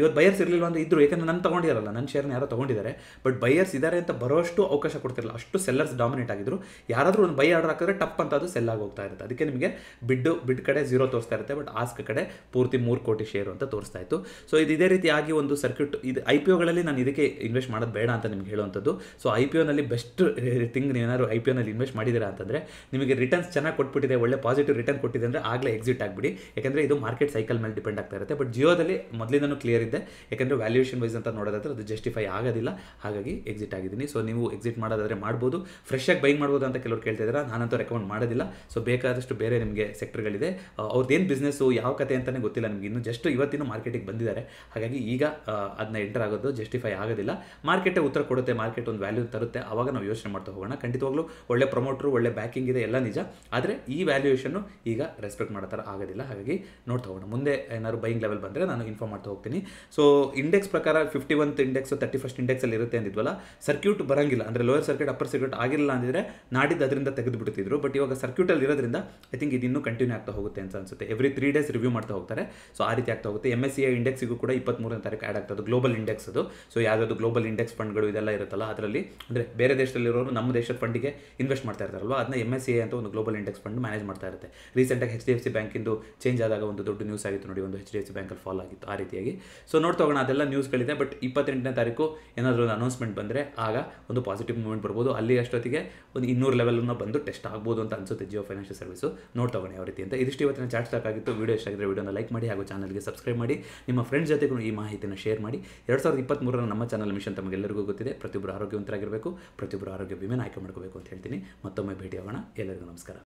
ಇವತ್ತು ಬಯರ್ಸ್ ಇರಲಿಲ್ಲ ಅಂದರೆ ಇದ್ದರು ಯಾಕೆಂದರೆ ನಾನು ತೊಗೊಂಡಿರಲ್ಲ ನನ್ನ ಶೇರ್ನ ಯಾರೋ ತೊಗೊಂಡಿದ್ದಾರೆ ಬಟ್ ಬೈಯರ್ಸ್ ಇದ್ದಾರೆ ಅಂತ ಬರೋಷ್ಟು ಅವಕಾಶ ಕೊಡ್ತಿರಲ್ಲ ಅಷ್ಟು ಸೆಲ್ಲರ್ಸ್ ಡಾಮಿನೇಟ್ ಆಗಿದ್ರು ಯಾರಾದರೂ ಒಂದು ಬೈ ಆರ್ಡರ್ ಹಾಕಿದ್ರೆ ಟಪ್ ಅಂತ ಅದು ಸೆಲ್ ಆಗೋಗ್ತಾ ಇರುತ್ತೆ ಅದಕ್ಕೆ ನಿಮಗೆ ಬಿಡ್ಡು ಬಿಡ್ ಕಡೆ ಜೀರೋ ತೋರಿಸ್ತಾ ಇರುತ್ತೆ ಬಟ್ ಆಸ್ಕ್ ಕಡೆ ಪೂರ್ತಿ ಮೂರು ಕೋಟಿ ಶೇರು ಅಂತ ತೋರಿಸ್ತಾ ಇತ್ತು ಸೊ ಇದು ಇದೇ ರೀತಿಯಾಗಿ ಒಂದು ಸರ್ಕ್ಯೂಟ್ ಇದು ಐ ಪಿ ಒಗಳಲ್ಲಿ ನಾನು ಇದಕ್ಕೆ ಇನ್ವೆಸ್ಟ್ ಮಾಡೋದು ಬೇಡ ಅಂತ ನಿಮ್ಗೆ ಹೇಳುವಂಥದ್ದು so I P best thing ಏನಾದ್ರು ಐ ಪಿ ಒನಲ್ಲಿ ಇನ್ವೆಸ್ಟ್ ಮಾಡಿದ್ದೀರಾ ಅಂತಂದರೆ ನಿಮಗೆ ರಿಟರ್ನ್ಸ್ ಚೆನ್ನಾಗಿ ಕೊಟ್ಬಿಟ್ಟಿದೆ ಒಳ್ಳೆ ಪಾಸಿಟಿವ್ ರಿಟರ್ನ್ ಕೊಟ್ಟಿದೆ ಅಂದರೆ ಆಗಲೇ ಎಕ್ಸಿಟ್ ಆಗಿಬಿಡಿ ಯಾಕಂದರೆ ಇದು ಮಾರ್ಕೆಟ್ ಸೈಕಲ್ ಮೇಲೆ ಡಿಪೆಂಡ್ ಆಗ್ತಾ ಇರುತ್ತೆ ಬಟ್ ಜಿಯೋದಲ್ಲಿ ಮೊದಲಿಂದನೂ ಕ್ಲಿಯರ್ ಇದೆ ಯಾಕಂದರೆ ವ್ಯಾಲ್ಯೂಷನ್ ವೈಸ್ ಅಂತ ನೋಡೋದಾದ್ರೆ ಅದು ಜಸ್ಟಿಫೈ ಆಗೋದಿಲ್ಲ ಹಾಗಾಗಿ ಎಕ್ಸಿಟ್ ಆಗಿದ್ದೀನಿ ಸೊ ನೀವು ಎಕ್ಸಿಟ್ ಮಾಡೋದಾದರೆ ಮಾಡ್ಬೋದು ಫ್ರೆಶ್ ಆಗಿ ಬೈ ಮಾಡ್ಬೋದು ಅಂತ ಕೆಲವರು ಕೇಳ್ತಾ ಇದ್ದಾರೆ ನಾನಂತೂ ರೆಕಮೆಂಡ್ ಮಾಡೋದಿಲ್ಲ ಸೊ ಬೇಕಾದಷ್ಟು ಬೇರೆ ನಿಮಗೆ ಸೆಕ್ಟರ್ಗಳಿದೆ ಅವ್ರದ್ದೇನು ಬಿಸ್ನೆಸ್ಸು ಯಾವ ಕತೆ ಅಂತಲೇ ಗೊತ್ತಿಲ್ಲ ನಿಮಗೆ ಇನ್ನು ಜಸ್ಟ್ ಇವತ್ತಿನ ಮಾರ್ಕೆಟಿಗೆ ಬಂದಿದ್ದಾರೆ ಹಾಗಾಗಿ ಈಗ ಅದನ್ನ ಎಂಟರ್ ಆಗೋದು ಜಸ್ಟಿಫೈ ಆಗೋದಿಲ್ಲ ಮಾರ್ಕೆಟೇ ಉತ್ತರ ಕೊಡುತ್ತೆ ಮಾರ್ಕೆಟ್ ಒಂದು ವ್ಯಾಲ್ಯೂ ತರುತ್ತೆ ಆವಾಗ ನಾವು ಯೋಚನೆ ಮಾಡ್ತಾ ಹೋಗೋಣ ಖಂಡಿತವಾಗ್ಲೂ ಒಳ್ಳೆ ಪ್ರಮೋಟ್ರು ಒಳ್ಳೆ ಬ್ಯಾಕಿಂಗ್ ಇದೆ ಎಲ್ಲ ನಿಜ ಆದರೆ ಈ ವ್ಯಾಲ್ಯೂಯೇಷನ್ನು ಈಗ ರೆಸ್ಪೆಕ್ಟ್ ಮಾಡೋ ಥರ ಆಗೋದಿಲ್ಲ ಹಾಗಾಗಿ ನೋಡ್ತಾ ಹೋಗೋಣ ಮುಂದೆ ಏನಾದ್ರು ಬೈಯಿಂಗ್ ಲೆವೆಲ್ ಬಂದರೆ ನಾನು ಇನ್ಫಾರ್ಮ್ ಮಾಡ್ತಾ ಹೋಗ್ತೀನಿ ಸೊ ಇಂಡೆಕ್ಸ್ ಪ್ರಕಾರ ಫಿಫ್ಟಿ ಒಂತ್ ಇಂಡೆಕ್ಸ್ ತರ್ಟಿ ಫಸ್ಟ್ ಇಂಡೆಕ್ಸಲ್ಲಿ ಇರುತ್ತೆ ಅಂದಿದ್ವಲ್ಲ ಸರ್ಕ್ಯೂಟ್ ಬರಂಗಿಲ್ಲ ಅಂದರೆ ಲೋಯರ್ ಸರ್ಕ್ಯೂಟ್ ಅಪ್ಪರ್ ಸರ್ಕ್ಯೂಟ್ ಆಗಿರಲಿಲ್ಲ ಅಂದಿದ್ರೆ ನಾಡಿದ್ದು ಅದರಿಂದ ತೆಗೆದು ಬಿಡ್ತಿದ್ರು ಬಟ್ ಇವಾಗ ಸರ್ಕ್ಯೂಟಲ್ಲಿ ಇರೋದ್ರಿಂದ ಐ ಥಿಂಕ್ ಇನ್ನೂ ಕಂಟಿನ್ಯೂ ಆಗ್ತಾ ಹೋಗುತ್ತೆ ಅಂತ ಅನ್ಸುತ್ತೆ ಎವ್ರಿ ತ್ರೀ ಡೇಸ್ ರಿವ್ಯೂ ಮಾಡ್ತಾ ಹೋಗ್ತಾರೆ ಸೊ ಆ ರೀತಿ ಆಗ್ತಾ ಹೋಗುತ್ತೆ ಎಮ್ ಎಸ್ ಸಿ ಇಂಡೆಕ್ಸಿಗೂ ಕೂಡ ಮೂರನೇ ತಾರೀಕು ಆ್ಯಡ್ ಆಗ್ತದೆ ಗ್ಲೋಬಲ್ ಇಂಡೆಕ್ಸ್ ಅದು ಸೊ ಯಾವ್ದಾದ್ರು ಗ್ಲೋಬಲ್ ಇಂಡೆಕ್ಸ್ ಫಂಡ್ಗಳು ಇದೆಲ್ಲ ಇರುತ್ತಲ್ಲ ಅದರಲ್ಲಿ ಅಂದರೆ ಬೇರೆ ದೇಶದಲ್ಲಿರೋರು ನಮ್ಮ ದೇಶದ ಫಂಡಿಗೆ ಇನ್ವೆಸ್ಟ್ ಮಾಡ್ತಾ ಇರ್ತಾರಲ್ವ ಅದನ್ನ ಎಮ್ ಎಸ್ ಸಿ ಎ ಅಂತ ಒಂದು ಗ್ಲೋಬಲ್ ಇಂಡೆಕ್ಸ್ ಫಂಡ್ ಮ್ಯಾನೇಜ್ ಮಾಡ್ತಾ ಇರುತ್ತೆ ರೀಸೆಂಟಾಗಿ ಎಚ್ ಡಿ ಎಫ್ ಸಿ ಬ್ಯಾಂಕಿಂದು ಚೇಂಜ್ ಆದಾಗ ಒಂದು ದೊಡ್ಡ ನ್ಯೂಸ್ ಆಗಿತ್ತು ನೋಡಿ ಒಂದು ಎಚ್ ಡಿ ಎಫ್ ಸಿ ಬ್ಯಾಂಕಲ್ಲಿ ಫಾಲ್ ಆಗಿತ್ತು ಆ ರೀತಿಯಾಗಿ ಸೊ ನೋಡ್ತಾ ಹೋಗೋಣ ಅದೆಲ್ಲ ನ್ಯೂಸ್ಗಳಿದೆ ಬಟ್ ಇಪ್ಪತ್ತೆಂಟನೇ ತಾರೀಕು ಏನಾದರೂ ಒಂದು ಅನೌನ್ಸ್ಮೆಂಟ್ ಬಂದರೆ ಆಗ ಒಂದು ಪಾಸಿಟಿವ್ ಮೂವ್ಮೆಂಟ್ ಬರ್ಬೋದು ಅಲ್ಲಿ ಅಷ್ಟೊತ್ತಿಗೆ ಒಂದು ಇನ್ನೂರು ಲೆವೆಲನ್ನು ಬಂದು ಟೆಸ್ಟ್ ಆಗ್ಬೋದು ಅಂತ ಅನ್ಸುತ್ತೆ ಜಿಯೋ ಫೈನಾನ್ಷಿಯಲ್ ಸರ್ವಿಸು ನೋಡ್ತಾ ಯಾವ ರೀತಿ ಅಂತ ಇದಿಷ್ಟು ಇವತ್ತಿನ ಚಾಟ್ ಆಗಿತ್ತು ವೀಡಿಯೋ ಇಷ್ಟ ಆಗಿದ್ರೆ ವೀಡಿಯೋನ ಲೈಕ್ ಮಾಡಿ ಹಾಗೂ ಚಾನಲ್ಗೆ ಸಬ್ಸ್ಕ್ರೈಬ್ ಮಾಡಿ ನಿಮ್ಮ ಫ್ರೆಂಡ್ಸ್ ಜೊತೆಗೂ ಈ ಮಾಹಿತಿನ ಶೇರ್ ಮಾಡಿ ಎರಡು ಸಾವಿರದ ಇಪ್ಪತ್ತು ಇಪ್ಪತ್ತ್ಮೂರರ ನಮ್ಮ ಚಾನಲ್ ಮಿಷನ್ ತಮಗೆಲ್ಲರಿಗೂ ಗೊತ್ತಿದೆ ಪ್ರತಿಯೊಬ್ಬರು ಆರೋಗ್ಯವಂತರಾಗಿರಬೇಕು ಪ್ರತಿಯೊಬ್ಬರು ಆರೋಗ್ಯ ವಿಮೆನ ಆಯ್ಕೆ ಮಾಡ್ಕೋಬೇಕು ಅಂತ ಹೇಳ್ತೀನಿ ಮತ್ತೊಮ್ಮೆ ಭೇಟಿಯಾಗೋಣ ಎಲ್ಲರಿಗೂ ನಮಸ್ಕಾರ